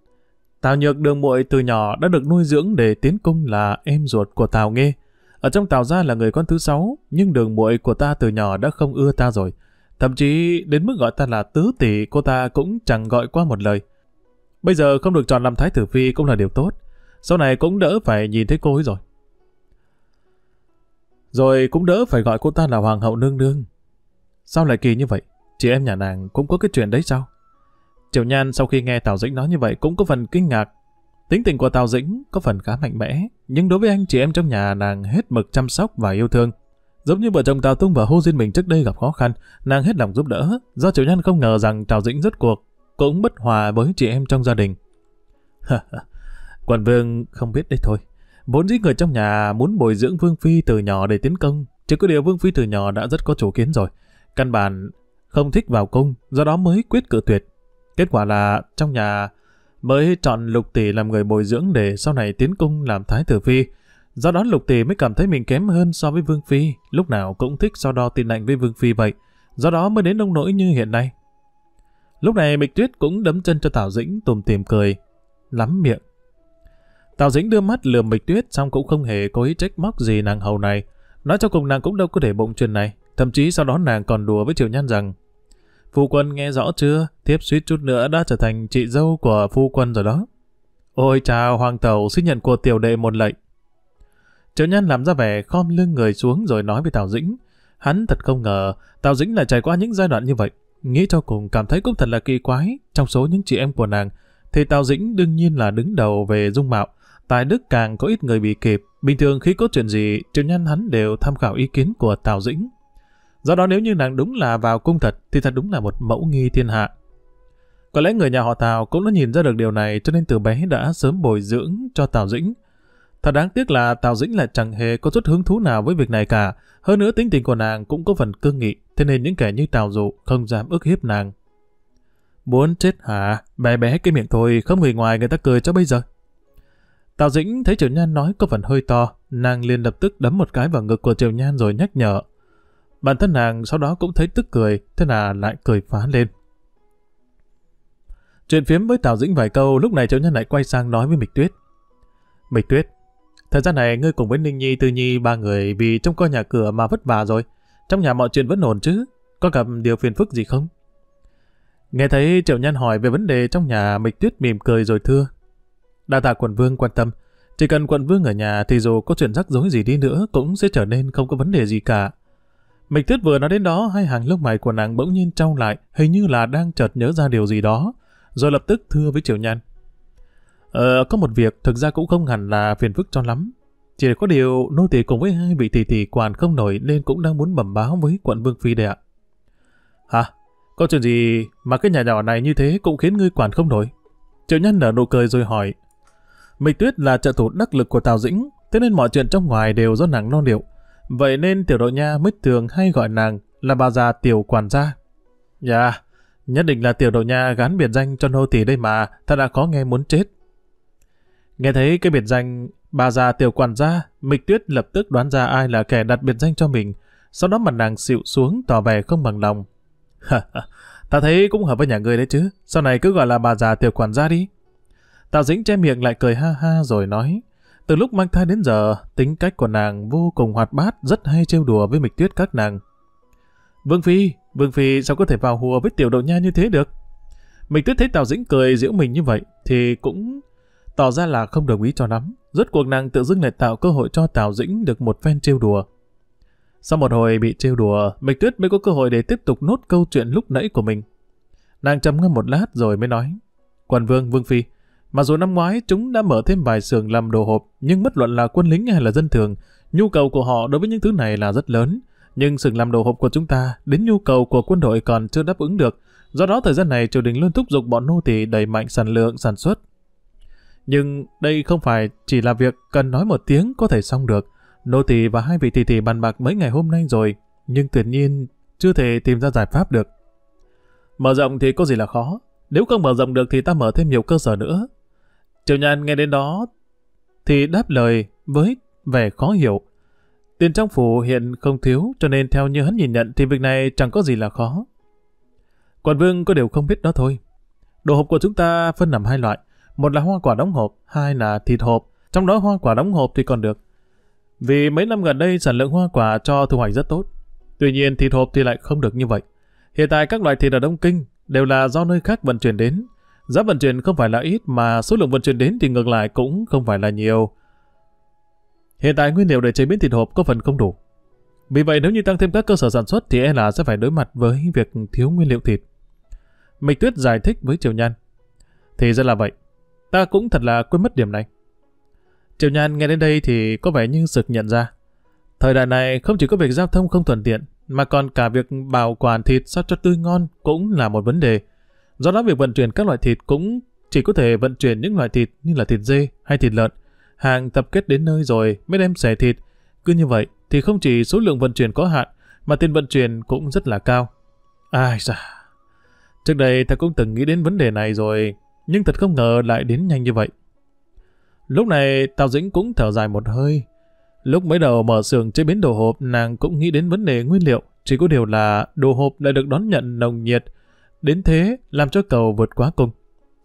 Speaker 1: Tào Nhược đường muội từ nhỏ đã được nuôi dưỡng để tiến cung là em ruột của Tào Nghê. Ở trong Tào gia là người con thứ sáu, nhưng đường muội của ta từ nhỏ đã không ưa ta rồi. Thậm chí đến mức gọi ta là tứ tỷ cô ta cũng chẳng gọi qua một lời. Bây giờ không được chọn làm thái tử phi cũng là điều tốt. Sau này cũng đỡ phải nhìn thấy cô ấy rồi. Rồi cũng đỡ phải gọi cô ta là hoàng hậu nương nương. Sao lại kỳ như vậy? Chị em nhà nàng cũng có cái chuyện đấy sao? Triều Nhan sau khi nghe Tào Dĩnh nói như vậy cũng có phần kinh ngạc. Tính tình của Tào Dĩnh có phần khá mạnh mẽ, nhưng đối với anh chị em trong nhà nàng hết mực chăm sóc và yêu thương. Giống như vợ chồng Tào Tung và Hô Diên mình trước đây gặp khó khăn, nàng hết lòng giúp đỡ, do Triều Nhan không ngờ rằng Tào Dĩnh rốt cuộc cũng bất hòa với chị em trong gia đình. <laughs> Quản vương không biết đấy thôi. Vốn dĩ người trong nhà muốn bồi dưỡng Vương Phi từ nhỏ để tiến công, chỉ có điều Vương Phi từ nhỏ đã rất có chủ kiến rồi. Căn bản không thích vào cung, do đó mới quyết cự tuyệt. Kết quả là trong nhà mới chọn Lục Tỷ làm người bồi dưỡng để sau này tiến cung làm Thái Tử Phi. Do đó Lục Tỷ mới cảm thấy mình kém hơn so với Vương Phi, lúc nào cũng thích so đo tin lạnh với Vương Phi vậy. Do đó mới đến nông nỗi như hiện nay. Lúc này Bịch Tuyết cũng đấm chân cho Tào Dĩnh tùm tìm cười, lắm miệng. Tào Dĩnh đưa mắt lườm Bịch Tuyết xong cũng không hề có ý trách móc gì nàng hầu này. Nói cho cùng nàng cũng đâu có để bụng chuyện này. Thậm chí sau đó nàng còn đùa với Triệu Nhan rằng Phu quân nghe rõ chưa? Tiếp suýt chút nữa đã trở thành chị dâu của phu quân rồi đó. Ôi chào hoàng tàu xin nhận của tiểu đệ một lệnh. Triệu nhân làm ra vẻ khom lưng người xuống rồi nói với Tào Dĩnh. Hắn thật không ngờ Tào Dĩnh lại trải qua những giai đoạn như vậy. Nghĩ cho cùng cảm thấy cũng thật là kỳ quái trong số những chị em của nàng. Thì Tào Dĩnh đương nhiên là đứng đầu về dung mạo. Tài đức càng có ít người bị kịp. Bình thường khi có chuyện gì, triệu nhân hắn đều tham khảo ý kiến của Tào Dĩnh. Do đó nếu như nàng đúng là vào cung thật thì thật đúng là một mẫu nghi thiên hạ. Có lẽ người nhà họ Tào cũng đã nhìn ra được điều này cho nên từ bé đã sớm bồi dưỡng cho Tào Dĩnh. Thật đáng tiếc là Tào Dĩnh lại chẳng hề có chút hứng thú nào với việc này cả. Hơn nữa tính tình của nàng cũng có phần cương nghị, thế nên những kẻ như Tào Dụ không dám ức hiếp nàng. Muốn chết hả? Bé bé cái miệng thôi, không người ngoài người ta cười cho bây giờ. Tào Dĩnh thấy Triệu Nhan nói có phần hơi to, nàng liền lập tức đấm một cái vào ngực của Triệu Nhan rồi nhắc nhở. Bản thân nàng sau đó cũng thấy tức cười, thế là lại cười phá lên. Chuyện phiếm với Tào Dĩnh vài câu, lúc này Triệu Nhân lại quay sang nói với Mịch Tuyết. Mịch Tuyết, thời gian này ngươi cùng với Ninh Nhi, Tư Nhi ba người vì trong coi nhà cửa mà vất vả rồi. Trong nhà mọi chuyện vẫn ổn chứ? Có gặp điều phiền phức gì không? Nghe thấy Triệu Nhân hỏi về vấn đề trong nhà, Mịch Tuyết mỉm cười rồi thưa. Đa tạ quận vương quan tâm, chỉ cần quận vương ở nhà thì dù có chuyện rắc rối gì đi nữa cũng sẽ trở nên không có vấn đề gì cả. Mịch Tuyết vừa nói đến đó, hai hàng lông mày của nàng bỗng nhiên trao lại, hình như là đang chợt nhớ ra điều gì đó, rồi lập tức thưa với Triệu Nhan. Ờ, có một việc thực ra cũng không hẳn là phiền phức cho lắm. Chỉ có điều nô tỳ cùng với hai vị tỷ tỷ quản không nổi nên cũng đang muốn bẩm báo với quận Vương Phi đây ạ. Hả? Có chuyện gì mà cái nhà nhỏ này như thế cũng khiến ngươi quản không nổi? Triệu Nhan nở nụ cười rồi hỏi. Mịch Tuyết là trợ thủ đắc lực của Tào Dĩnh, thế nên mọi chuyện trong ngoài đều do nàng lo liệu. Vậy nên tiểu đội nha mới thường hay gọi nàng là bà già tiểu quản gia. Dạ, nhất định là tiểu đội nha gắn biệt danh cho nô tỳ đây mà, ta đã có nghe muốn chết. Nghe thấy cái biệt danh bà già tiểu quản gia, Mịch Tuyết lập tức đoán ra ai là kẻ đặt biệt danh cho mình, sau đó mặt nàng xịu xuống tỏ vẻ không bằng lòng. ta thấy cũng hợp với nhà ngươi đấy chứ, sau này cứ gọi là bà già tiểu quản gia đi. Tào Dĩnh che miệng lại cười ha ha rồi nói. Từ lúc mang thai đến giờ, tính cách của nàng vô cùng hoạt bát, rất hay trêu đùa với Mịch Tuyết các nàng. Vương Phi, Vương Phi sao có thể vào hùa với tiểu đậu nha như thế được? Mịch Tuyết thấy Tào Dĩnh cười giễu mình như vậy thì cũng tỏ ra là không đồng ý cho lắm. Rốt cuộc nàng tự dưng lại tạo cơ hội cho Tào Dĩnh được một phen trêu đùa. Sau một hồi bị trêu đùa, Mịch Tuyết mới có cơ hội để tiếp tục nốt câu chuyện lúc nãy của mình. Nàng trầm ngâm một lát rồi mới nói. Quản Vương, Vương Phi, mà dù năm ngoái chúng đã mở thêm vài xưởng làm đồ hộp, nhưng bất luận là quân lính hay là dân thường, nhu cầu của họ đối với những thứ này là rất lớn. Nhưng xưởng làm đồ hộp của chúng ta đến nhu cầu của quân đội còn chưa đáp ứng được. Do đó thời gian này triều đình luôn thúc giục bọn nô tỳ đẩy mạnh sản lượng sản xuất. Nhưng đây không phải chỉ là việc cần nói một tiếng có thể xong được. Nô tỳ và hai vị tỷ tỷ bàn bạc mấy ngày hôm nay rồi, nhưng tuyệt nhiên chưa thể tìm ra giải pháp được. Mở rộng thì có gì là khó, nếu không mở rộng được thì ta mở thêm nhiều cơ sở nữa, Triệu Nhàn nghe đến đó thì đáp lời với vẻ khó hiểu. Tiền trong phủ hiện không thiếu cho nên theo như hắn nhìn nhận thì việc này chẳng có gì là khó. Quản vương có điều không biết đó thôi. Đồ hộp của chúng ta phân làm hai loại. Một là hoa quả đóng hộp, hai là thịt hộp. Trong đó hoa quả đóng hộp thì còn được. Vì mấy năm gần đây sản lượng hoa quả cho thu hoạch rất tốt. Tuy nhiên thịt hộp thì lại không được như vậy. Hiện tại các loại thịt ở Đông Kinh đều là do nơi khác vận chuyển đến. Giá vận chuyển không phải là ít mà số lượng vận chuyển đến thì ngược lại cũng không phải là nhiều. Hiện tại nguyên liệu để chế biến thịt hộp có phần không đủ. Vì vậy nếu như tăng thêm các cơ sở sản xuất thì e là sẽ phải đối mặt với việc thiếu nguyên liệu thịt. Mịch Tuyết giải thích với Triều Nhan. Thì ra là vậy. Ta cũng thật là quên mất điểm này. Triều Nhan nghe đến đây thì có vẻ như sực nhận ra. Thời đại này không chỉ có việc giao thông không thuận tiện, mà còn cả việc bảo quản thịt sao cho tươi ngon cũng là một vấn đề. Do đó việc vận chuyển các loại thịt cũng chỉ có thể vận chuyển những loại thịt như là thịt dê hay thịt lợn. Hàng tập kết đến nơi rồi mới đem xẻ thịt. Cứ như vậy thì không chỉ số lượng vận chuyển có hạn mà tiền vận chuyển cũng rất là cao. Ai da. Trước đây ta cũng từng nghĩ đến vấn đề này rồi, nhưng thật không ngờ lại đến nhanh như vậy. Lúc này Tào Dĩnh cũng thở dài một hơi. Lúc mới đầu mở xưởng chế biến đồ hộp, nàng cũng nghĩ đến vấn đề nguyên liệu, chỉ có điều là đồ hộp lại được đón nhận nồng nhiệt, Đến thế, làm cho cầu vượt quá cùng.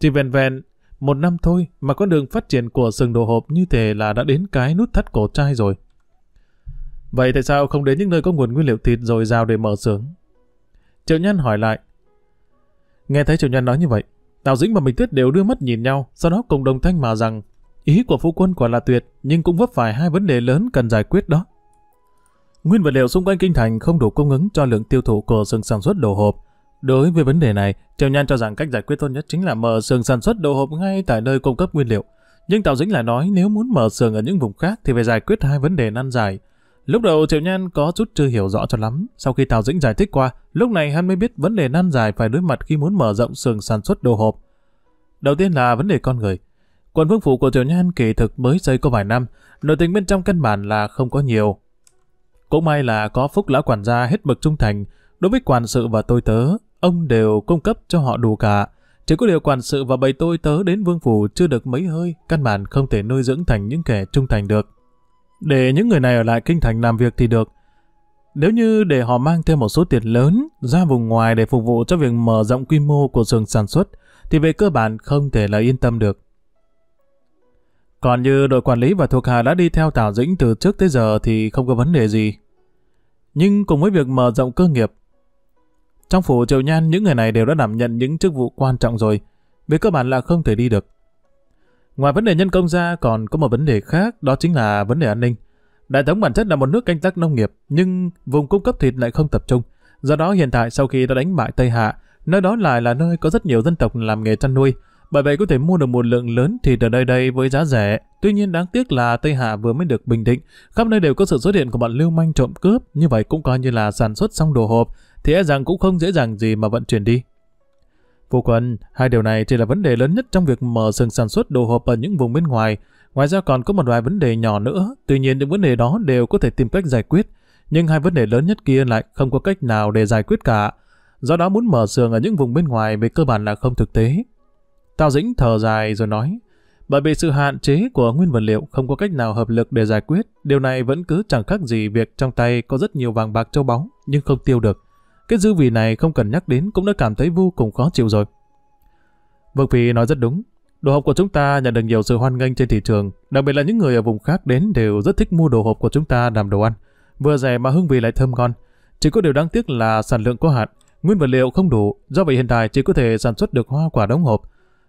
Speaker 1: Chỉ vẹn vẹn, một năm thôi mà con đường phát triển của sừng đồ hộp như thế là đã đến cái nút thắt cổ trai rồi. Vậy tại sao không đến những nơi có nguồn nguyên liệu thịt rồi rào để mở sướng? Triệu Nhân hỏi lại. Nghe thấy Triệu Nhân nói như vậy, Tào Dĩnh và Minh Tuyết đều đưa mắt nhìn nhau, sau đó cùng đồng thanh mà rằng ý của phu quân quả là tuyệt, nhưng cũng vấp phải hai vấn đề lớn cần giải quyết đó. Nguyên vật liệu xung quanh kinh thành không đủ cung ứng cho lượng tiêu thụ của sừng sản xuất đồ hộp, Đối với vấn đề này, Triều Nhan cho rằng cách giải quyết tốt nhất chính là mở xưởng sản xuất đồ hộp ngay tại nơi cung cấp nguyên liệu. Nhưng Tào Dĩnh lại nói nếu muốn mở xưởng ở những vùng khác thì phải giải quyết hai vấn đề nan giải. Lúc đầu Triệu Nhan có chút chưa hiểu rõ cho lắm, sau khi Tào Dĩnh giải thích qua, lúc này hắn mới biết vấn đề nan giải phải đối mặt khi muốn mở rộng xưởng sản xuất đồ hộp. Đầu tiên là vấn đề con người. Quận vương phủ của Triệu Nhan kỳ thực mới xây có vài năm, nội tình bên trong căn bản là không có nhiều. Cũng may là có phúc lão quản gia hết mực trung thành đối với quản sự và tôi tớ, ông đều cung cấp cho họ đủ cả. Chỉ có điều quản sự và bầy tôi tớ đến vương phủ chưa được mấy hơi, căn bản không thể nuôi dưỡng thành những kẻ trung thành được. Để những người này ở lại kinh thành làm việc thì được. Nếu như để họ mang thêm một số tiền lớn ra vùng ngoài để phục vụ cho việc mở rộng quy mô của xưởng sản xuất, thì về cơ bản không thể là yên tâm được. Còn như đội quản lý và thuộc hạ đã đi theo Tào Dĩnh từ trước tới giờ thì không có vấn đề gì. Nhưng cùng với việc mở rộng cơ nghiệp, trong phủ Triều Nhan, những người này đều đã đảm nhận những chức vụ quan trọng rồi, về cơ bản là không thể đi được. Ngoài vấn đề nhân công ra còn có một vấn đề khác, đó chính là vấn đề an ninh. Đại thống bản chất là một nước canh tác nông nghiệp, nhưng vùng cung cấp thịt lại không tập trung. Do đó hiện tại sau khi đã đánh bại Tây Hạ, nơi đó lại là nơi có rất nhiều dân tộc làm nghề chăn nuôi, bởi vậy có thể mua được một lượng lớn thịt ở nơi đây với giá rẻ. Tuy nhiên đáng tiếc là Tây Hạ vừa mới được bình định, khắp nơi đều có sự xuất hiện của bọn lưu manh trộm cướp, như vậy cũng coi như là sản xuất xong đồ hộp, thì e rằng cũng không dễ dàng gì mà vận chuyển đi. Vô quần, hai điều này chỉ là vấn đề lớn nhất trong việc mở sừng sản xuất đồ hộp ở những vùng bên ngoài. Ngoài ra còn có một vài vấn đề nhỏ nữa, tuy nhiên những vấn đề đó đều có thể tìm cách giải quyết. Nhưng hai vấn đề lớn nhất kia lại không có cách nào để giải quyết cả. Do đó muốn mở sườn ở những vùng bên ngoài về cơ bản là không thực tế. Tao dĩnh thở dài rồi nói, bởi vì sự hạn chế của nguyên vật liệu không có cách nào hợp lực để giải quyết, điều này vẫn cứ chẳng khác gì việc trong tay có rất nhiều vàng bạc châu báu nhưng không tiêu được. Cái dư vị này không cần nhắc đến cũng đã cảm thấy vô cùng khó chịu rồi. Vương Phi nói rất đúng. Đồ hộp của chúng ta nhận được nhiều sự hoan nghênh trên thị trường, đặc biệt là những người ở vùng khác đến đều rất thích mua đồ hộp của chúng ta làm đồ ăn. Vừa rẻ mà hương vị lại thơm ngon. Chỉ có điều đáng tiếc là sản lượng có hạn, nguyên vật liệu không đủ, do vậy hiện tại chỉ có thể sản xuất được hoa quả đóng hộp.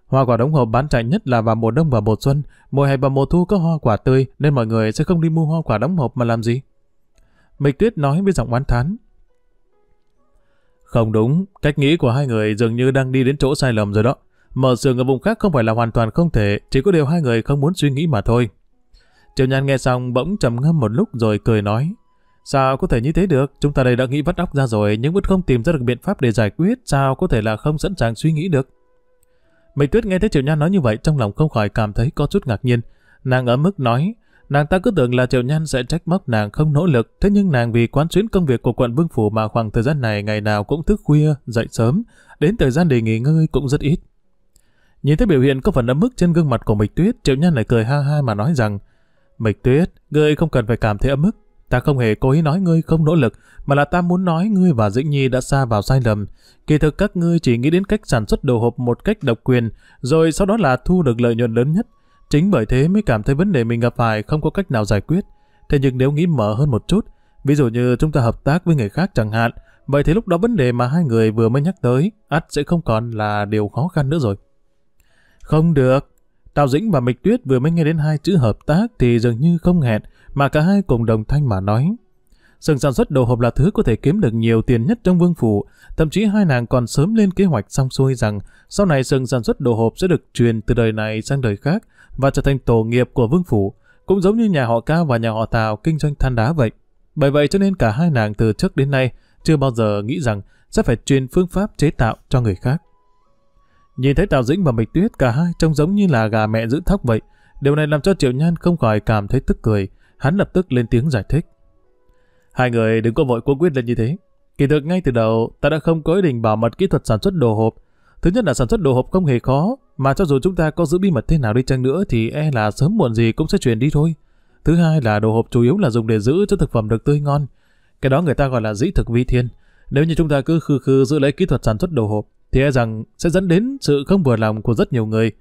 Speaker 1: Hoa quả đóng hộp bán chạy nhất là vào mùa đông và mùa xuân, mùa hè và mùa thu có hoa quả tươi nên mọi người sẽ không đi mua hoa quả đóng hộp mà làm gì. Mịch Tuyết nói với giọng oán thán, không đúng, cách nghĩ của hai người dường như đang đi đến chỗ sai lầm rồi đó. Mở sườn ở vùng khác không phải là hoàn toàn không thể, chỉ có điều hai người không muốn suy nghĩ mà thôi. Triệu Nhan nghe xong bỗng trầm ngâm một lúc rồi cười nói. Sao có thể như thế được? Chúng ta đây đã nghĩ vắt óc ra rồi nhưng vẫn không tìm ra được biện pháp để giải quyết. Sao có thể là không sẵn sàng suy nghĩ được? Mịch Tuyết nghe thấy Triệu Nhan nói như vậy trong lòng không khỏi cảm thấy có chút ngạc nhiên. Nàng ở mức nói, Nàng ta cứ tưởng là Triệu Nhan sẽ trách móc nàng không nỗ lực, thế nhưng nàng vì quán xuyến công việc của quận Vương Phủ mà khoảng thời gian này ngày nào cũng thức khuya, dậy sớm, đến thời gian để nghỉ ngơi cũng rất ít. Nhìn thấy biểu hiện có phần ấm ức trên gương mặt của Mịch Tuyết, Triệu Nhan lại cười ha ha mà nói rằng Mịch Tuyết, ngươi không cần phải cảm thấy ấm ức, ta không hề cố ý nói ngươi không nỗ lực, mà là ta muốn nói ngươi và Dĩnh Nhi đã xa vào sai lầm. Kỳ thực các ngươi chỉ nghĩ đến cách sản xuất đồ hộp một cách độc quyền, rồi sau đó là thu được lợi nhuận lớn nhất Chính bởi thế mới cảm thấy vấn đề mình gặp phải không có cách nào giải quyết. Thế nhưng nếu nghĩ mở hơn một chút, ví dụ như chúng ta hợp tác với người khác chẳng hạn, vậy thì lúc đó vấn đề mà hai người vừa mới nhắc tới ắt sẽ không còn là điều khó khăn nữa rồi. Không được. Tào Dĩnh và Mịch Tuyết vừa mới nghe đến hai chữ hợp tác thì dường như không hẹn mà cả hai cùng đồng thanh mà nói. Sừng sản xuất đồ hộp là thứ có thể kiếm được nhiều tiền nhất trong vương phủ, thậm chí hai nàng còn sớm lên kế hoạch xong xuôi rằng sau này sừng sản xuất đồ hộp sẽ được truyền từ đời này sang đời khác và trở thành tổ nghiệp của vương phủ, cũng giống như nhà họ Cao và nhà họ Tào kinh doanh than đá vậy. Bởi vậy cho nên cả hai nàng từ trước đến nay chưa bao giờ nghĩ rằng sẽ phải truyền phương pháp chế tạo cho người khác. Nhìn thấy Tào Dĩnh và mịch Tuyết cả hai trông giống như là gà mẹ giữ thóc vậy, điều này làm cho Triệu Nhan không khỏi cảm thấy tức cười, hắn lập tức lên tiếng giải thích. Hai người đừng có vội cuống quyết lên như thế. Kỳ thực ngay từ đầu, ta đã không có ý định bảo mật kỹ thuật sản xuất đồ hộp. Thứ nhất là sản xuất đồ hộp không hề khó, mà cho dù chúng ta có giữ bí mật thế nào đi chăng nữa thì e là sớm muộn gì cũng sẽ truyền đi thôi. Thứ hai là đồ hộp chủ yếu là dùng để giữ cho thực phẩm được tươi ngon. Cái đó người ta gọi là dĩ thực vi thiên. Nếu như chúng ta cứ khư khư giữ lấy kỹ thuật sản xuất đồ hộp, thì e rằng sẽ dẫn đến sự không vừa lòng của rất nhiều người.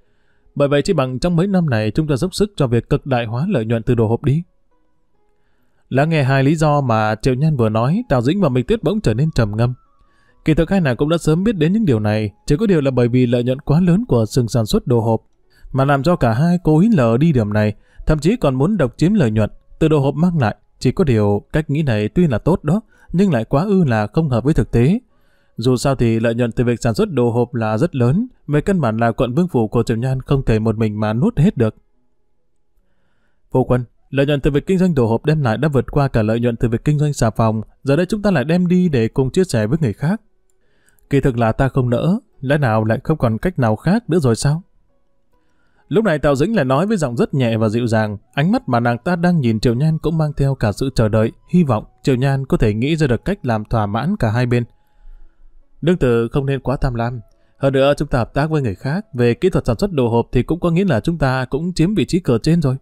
Speaker 1: Bởi vậy chỉ bằng trong mấy năm này chúng ta dốc sức cho việc cực đại hóa lợi nhuận từ đồ hộp đi, Lắng nghe hai lý do mà Triệu Nhan vừa nói, Tào Dĩnh và Minh Tuyết bỗng trở nên trầm ngâm. Kỳ thực hai nàng cũng đã sớm biết đến những điều này, chỉ có điều là bởi vì lợi nhuận quá lớn của sừng sản xuất đồ hộp, mà làm cho cả hai cố ý lờ đi điểm này, thậm chí còn muốn độc chiếm lợi nhuận từ đồ hộp mang lại. Chỉ có điều cách nghĩ này tuy là tốt đó, nhưng lại quá ư là không hợp với thực tế. Dù sao thì lợi nhuận từ việc sản xuất đồ hộp là rất lớn, về căn bản là quận Vương Phủ của Triệu Nhan không thể một mình mà nuốt hết được. Vô quân, Lợi nhuận từ việc kinh doanh đồ hộp đem lại đã vượt qua cả lợi nhuận từ việc kinh doanh xà phòng, giờ đây chúng ta lại đem đi để cùng chia sẻ với người khác. Kỳ thực là ta không nỡ, lẽ nào lại không còn cách nào khác nữa rồi sao? Lúc này Tào Dĩnh lại nói với giọng rất nhẹ và dịu dàng, ánh mắt mà nàng ta đang nhìn Triệu Nhan cũng mang theo cả sự chờ đợi, hy vọng Triệu Nhan có thể nghĩ ra được cách làm thỏa mãn cả hai bên. Đương tử không nên quá tham lam. Hơn nữa chúng ta hợp tác với người khác về kỹ thuật sản xuất đồ hộp thì cũng có nghĩa là chúng ta cũng chiếm vị trí cờ trên rồi.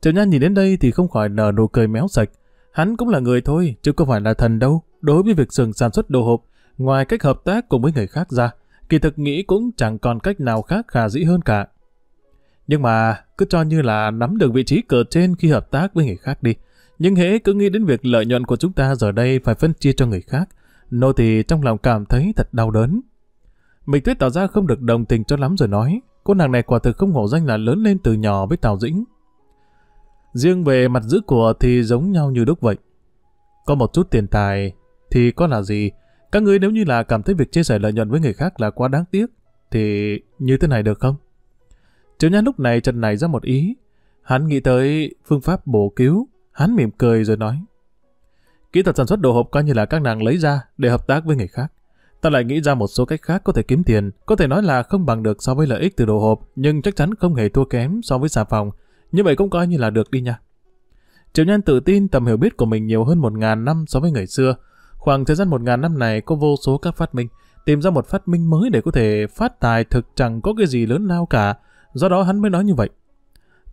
Speaker 1: Tiểu Nha nhìn đến đây thì không khỏi nở nụ cười méo sạch. Hắn cũng là người thôi, chứ không phải là thần đâu. Đối với việc sừng sản xuất đồ hộp, ngoài cách hợp tác cùng với người khác ra, kỳ thực nghĩ cũng chẳng còn cách nào khác khả dĩ hơn cả. Nhưng mà cứ cho như là nắm được vị trí cờ trên khi hợp tác với người khác đi. Nhưng hễ cứ nghĩ đến việc lợi nhuận của chúng ta giờ đây phải phân chia cho người khác, nô thì trong lòng cảm thấy thật đau đớn. Mình tuyết tỏ ra không được đồng tình cho lắm rồi nói, cô nàng này quả thực không hổ danh là lớn lên từ nhỏ với Tào Dĩnh, Riêng về mặt giữ của thì giống nhau như đúc vậy. Có một chút tiền tài thì có là gì? Các ngươi nếu như là cảm thấy việc chia sẻ lợi nhuận với người khác là quá đáng tiếc, thì như thế này được không? Triệu Nhan lúc này trần này ra một ý. Hắn nghĩ tới phương pháp bổ cứu, hắn mỉm cười rồi nói. Kỹ thuật sản xuất đồ hộp coi như là các nàng lấy ra để hợp tác với người khác. Ta lại nghĩ ra một số cách khác có thể kiếm tiền, có thể nói là không bằng được so với lợi ích từ đồ hộp, nhưng chắc chắn không hề thua kém so với xà phòng, như vậy cũng coi như là được đi nha. Triệu Nhân tự tin tầm hiểu biết của mình nhiều hơn 1.000 năm so với ngày xưa. Khoảng thời gian 1.000 năm này có vô số các phát minh, tìm ra một phát minh mới để có thể phát tài thực chẳng có cái gì lớn lao cả, do đó hắn mới nói như vậy.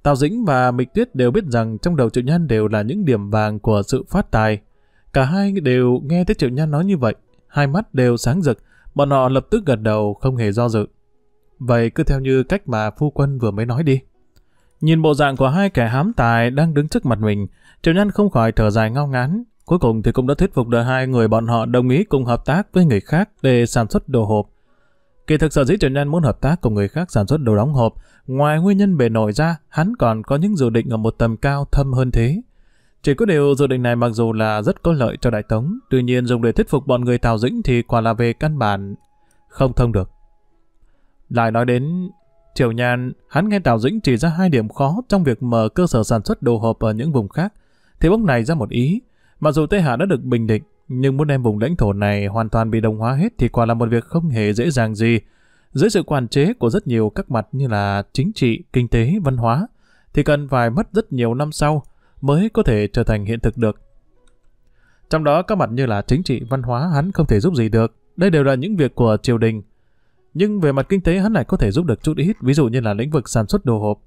Speaker 1: Tào Dĩnh và Mịch Tuyết đều biết rằng trong đầu Triệu Nhân đều là những điểm vàng của sự phát tài. Cả hai đều nghe thấy Triệu Nhân nói như vậy, hai mắt đều sáng rực, bọn họ lập tức gật đầu không hề do dự. Vậy cứ theo như cách mà phu quân vừa mới nói đi. Nhìn bộ dạng của hai kẻ hám tài đang đứng trước mặt mình, Triệu Nhân không khỏi thở dài ngao ngán. Cuối cùng thì cũng đã thuyết phục được hai người bọn họ đồng ý cùng hợp tác với người khác để sản xuất đồ hộp. Kỳ thực sở dĩ Trần Nhân muốn hợp tác cùng người khác sản xuất đồ đóng hộp, ngoài nguyên nhân bề nổi ra, hắn còn có những dự định ở một tầm cao thâm hơn thế. Chỉ có điều dự định này mặc dù là rất có lợi cho Đại Tống, tuy nhiên dùng để thuyết phục bọn người Tào Dĩnh thì quả là về căn bản không thông được. Lại nói đến Triều Nhàn, hắn nghe Tào Dĩnh chỉ ra hai điểm khó trong việc mở cơ sở sản xuất đồ hộp ở những vùng khác, thì bỗng này ra một ý. Mặc dù Tây Hạ đã được bình định, nhưng muốn đem vùng lãnh thổ này hoàn toàn bị đồng hóa hết thì quả là một việc không hề dễ dàng gì. Dưới sự quản chế của rất nhiều các mặt như là chính trị, kinh tế, văn hóa, thì cần phải mất rất nhiều năm sau mới có thể trở thành hiện thực được. Trong đó các mặt như là chính trị, văn hóa hắn không thể giúp gì được. Đây đều là những việc của triều đình, nhưng về mặt kinh tế hắn lại có thể giúp được chút ít, ví dụ như là lĩnh vực sản xuất đồ hộp.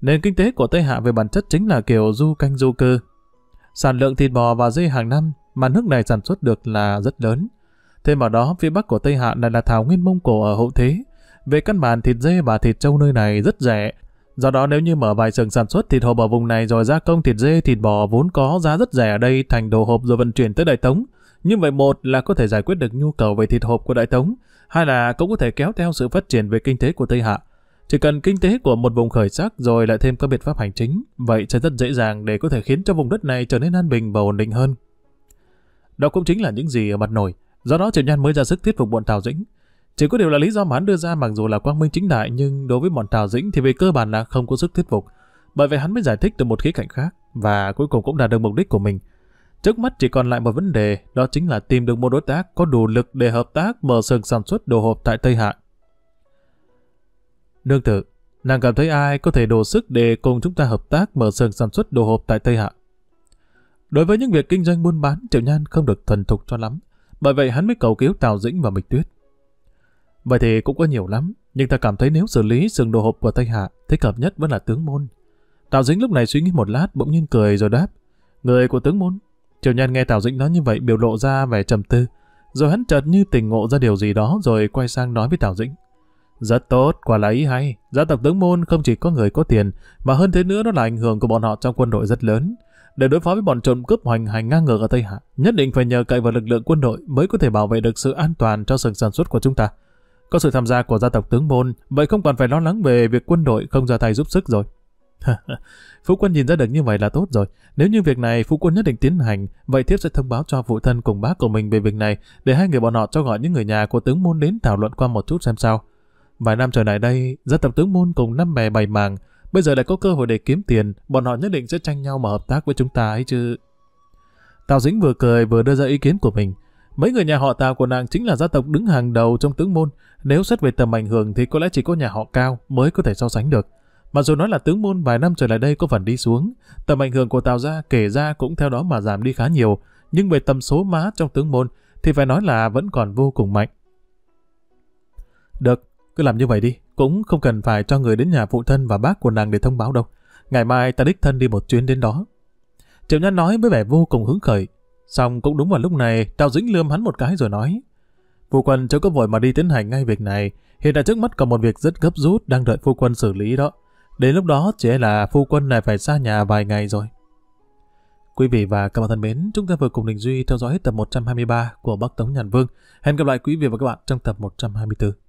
Speaker 1: Nền kinh tế của Tây Hạ về bản chất chính là kiểu du canh du cơ. Sản lượng thịt bò và dê hàng năm mà nước này sản xuất được là rất lớn. Thêm vào đó, phía bắc của Tây Hạ lại là thảo nguyên Mông Cổ ở hậu thế. Về căn bản thịt dê và thịt trâu nơi này rất rẻ. Do đó nếu như mở vài xưởng sản xuất thịt hộp ở vùng này rồi gia công thịt dê, thịt bò vốn có giá rất rẻ ở đây thành đồ hộp rồi vận chuyển tới Đại Tống. Như vậy một là có thể giải quyết được nhu cầu về thịt hộp của Đại Tống, hay là cũng có thể kéo theo sự phát triển về kinh tế của Tây Hạ. Chỉ cần kinh tế của một vùng khởi sắc rồi lại thêm các biện pháp hành chính, vậy sẽ rất dễ dàng để có thể khiến cho vùng đất này trở nên an bình và ổn định hơn. Đó cũng chính là những gì ở mặt nổi, do đó Triệu Nhan mới ra sức thuyết phục bọn Tào Dĩnh. Chỉ có điều là lý do mà hắn đưa ra mặc dù là quang minh chính đại nhưng đối với bọn Tào Dĩnh thì về cơ bản là không có sức thuyết phục. Bởi vậy hắn mới giải thích từ một khía cạnh khác và cuối cùng cũng đạt được mục đích của mình – Trước mắt chỉ còn lại một vấn đề, đó chính là tìm được một đối tác có đủ lực để hợp tác mở xưởng sản xuất đồ hộp tại Tây Hạ. Nương tự nàng cảm thấy ai có thể đủ sức để cùng chúng ta hợp tác mở xưởng sản xuất đồ hộp tại Tây Hạ. Đối với những việc kinh doanh buôn bán, Triệu Nhan không được thuần thục cho lắm, bởi vậy hắn mới cầu cứu Tào Dĩnh và Mịch Tuyết. Vậy thì cũng có nhiều lắm, nhưng ta cảm thấy nếu xử lý xưởng đồ hộp của Tây Hạ, thích hợp nhất vẫn là tướng môn. Tào Dĩnh lúc này suy nghĩ một lát bỗng nhiên cười rồi đáp, người của tướng môn Triều Nhân nghe Tào Dĩnh nói như vậy biểu lộ ra vẻ trầm tư, rồi hắn chợt như tỉnh ngộ ra điều gì đó rồi quay sang nói với Tào Dĩnh. Rất tốt, quả là ý hay. Gia tộc tướng môn không chỉ có người có tiền, mà hơn thế nữa nó là ảnh hưởng của bọn họ trong quân đội rất lớn. Để đối phó với bọn trộm cướp hoành hành ngang ngược ở Tây Hạ, nhất định phải nhờ cậy vào lực lượng quân đội mới có thể bảo vệ được sự an toàn cho sừng sản xuất của chúng ta. Có sự tham gia của gia tộc tướng môn, vậy không còn phải lo lắng về việc quân đội không ra tay giúp sức rồi. <laughs> Phú Quân nhìn ra được như vậy là tốt rồi. Nếu như việc này Phú Quân nhất định tiến hành, vậy thiếp sẽ thông báo cho phụ thân cùng bác của mình về việc này, để hai người bọn họ cho gọi những người nhà của tướng môn đến thảo luận qua một chút xem sao. Vài năm trở lại đây, gia tộc tướng môn cùng năm bè bày màng, bây giờ đã có cơ hội để kiếm tiền, bọn họ nhất định sẽ tranh nhau mà hợp tác với chúng ta ấy chứ. Tào Dĩnh vừa cười vừa đưa ra ý kiến của mình. Mấy người nhà họ Tào của nàng chính là gia tộc đứng hàng đầu trong tướng môn, nếu xét về tầm ảnh hưởng thì có lẽ chỉ có nhà họ Cao mới có thể so sánh được. Mặc dù nói là tướng môn vài năm trở lại đây có phần đi xuống, tầm ảnh hưởng của Tào Gia kể ra cũng theo đó mà giảm đi khá nhiều, nhưng về tầm số má trong tướng môn thì phải nói là vẫn còn vô cùng mạnh. Được, cứ làm như vậy đi, cũng không cần phải cho người đến nhà phụ thân và bác của nàng để thông báo đâu. Ngày mai ta đích thân đi một chuyến đến đó. Triệu Nhân nói với vẻ vô cùng hứng khởi, xong cũng đúng vào lúc này Tào Dĩnh lườm hắn một cái rồi nói. Phu quân chưa có vội mà đi tiến hành ngay việc này, hiện tại trước mắt còn một việc rất gấp rút đang đợi phu quân xử lý đó. Đến lúc đó chỉ là phu quân này phải xa nhà vài ngày rồi. Quý vị và các bạn thân mến, chúng ta vừa cùng Đình Duy theo dõi hết tập 123 của Bắc Tống Nhàn Vương. Hẹn gặp lại quý vị và các bạn trong tập 124.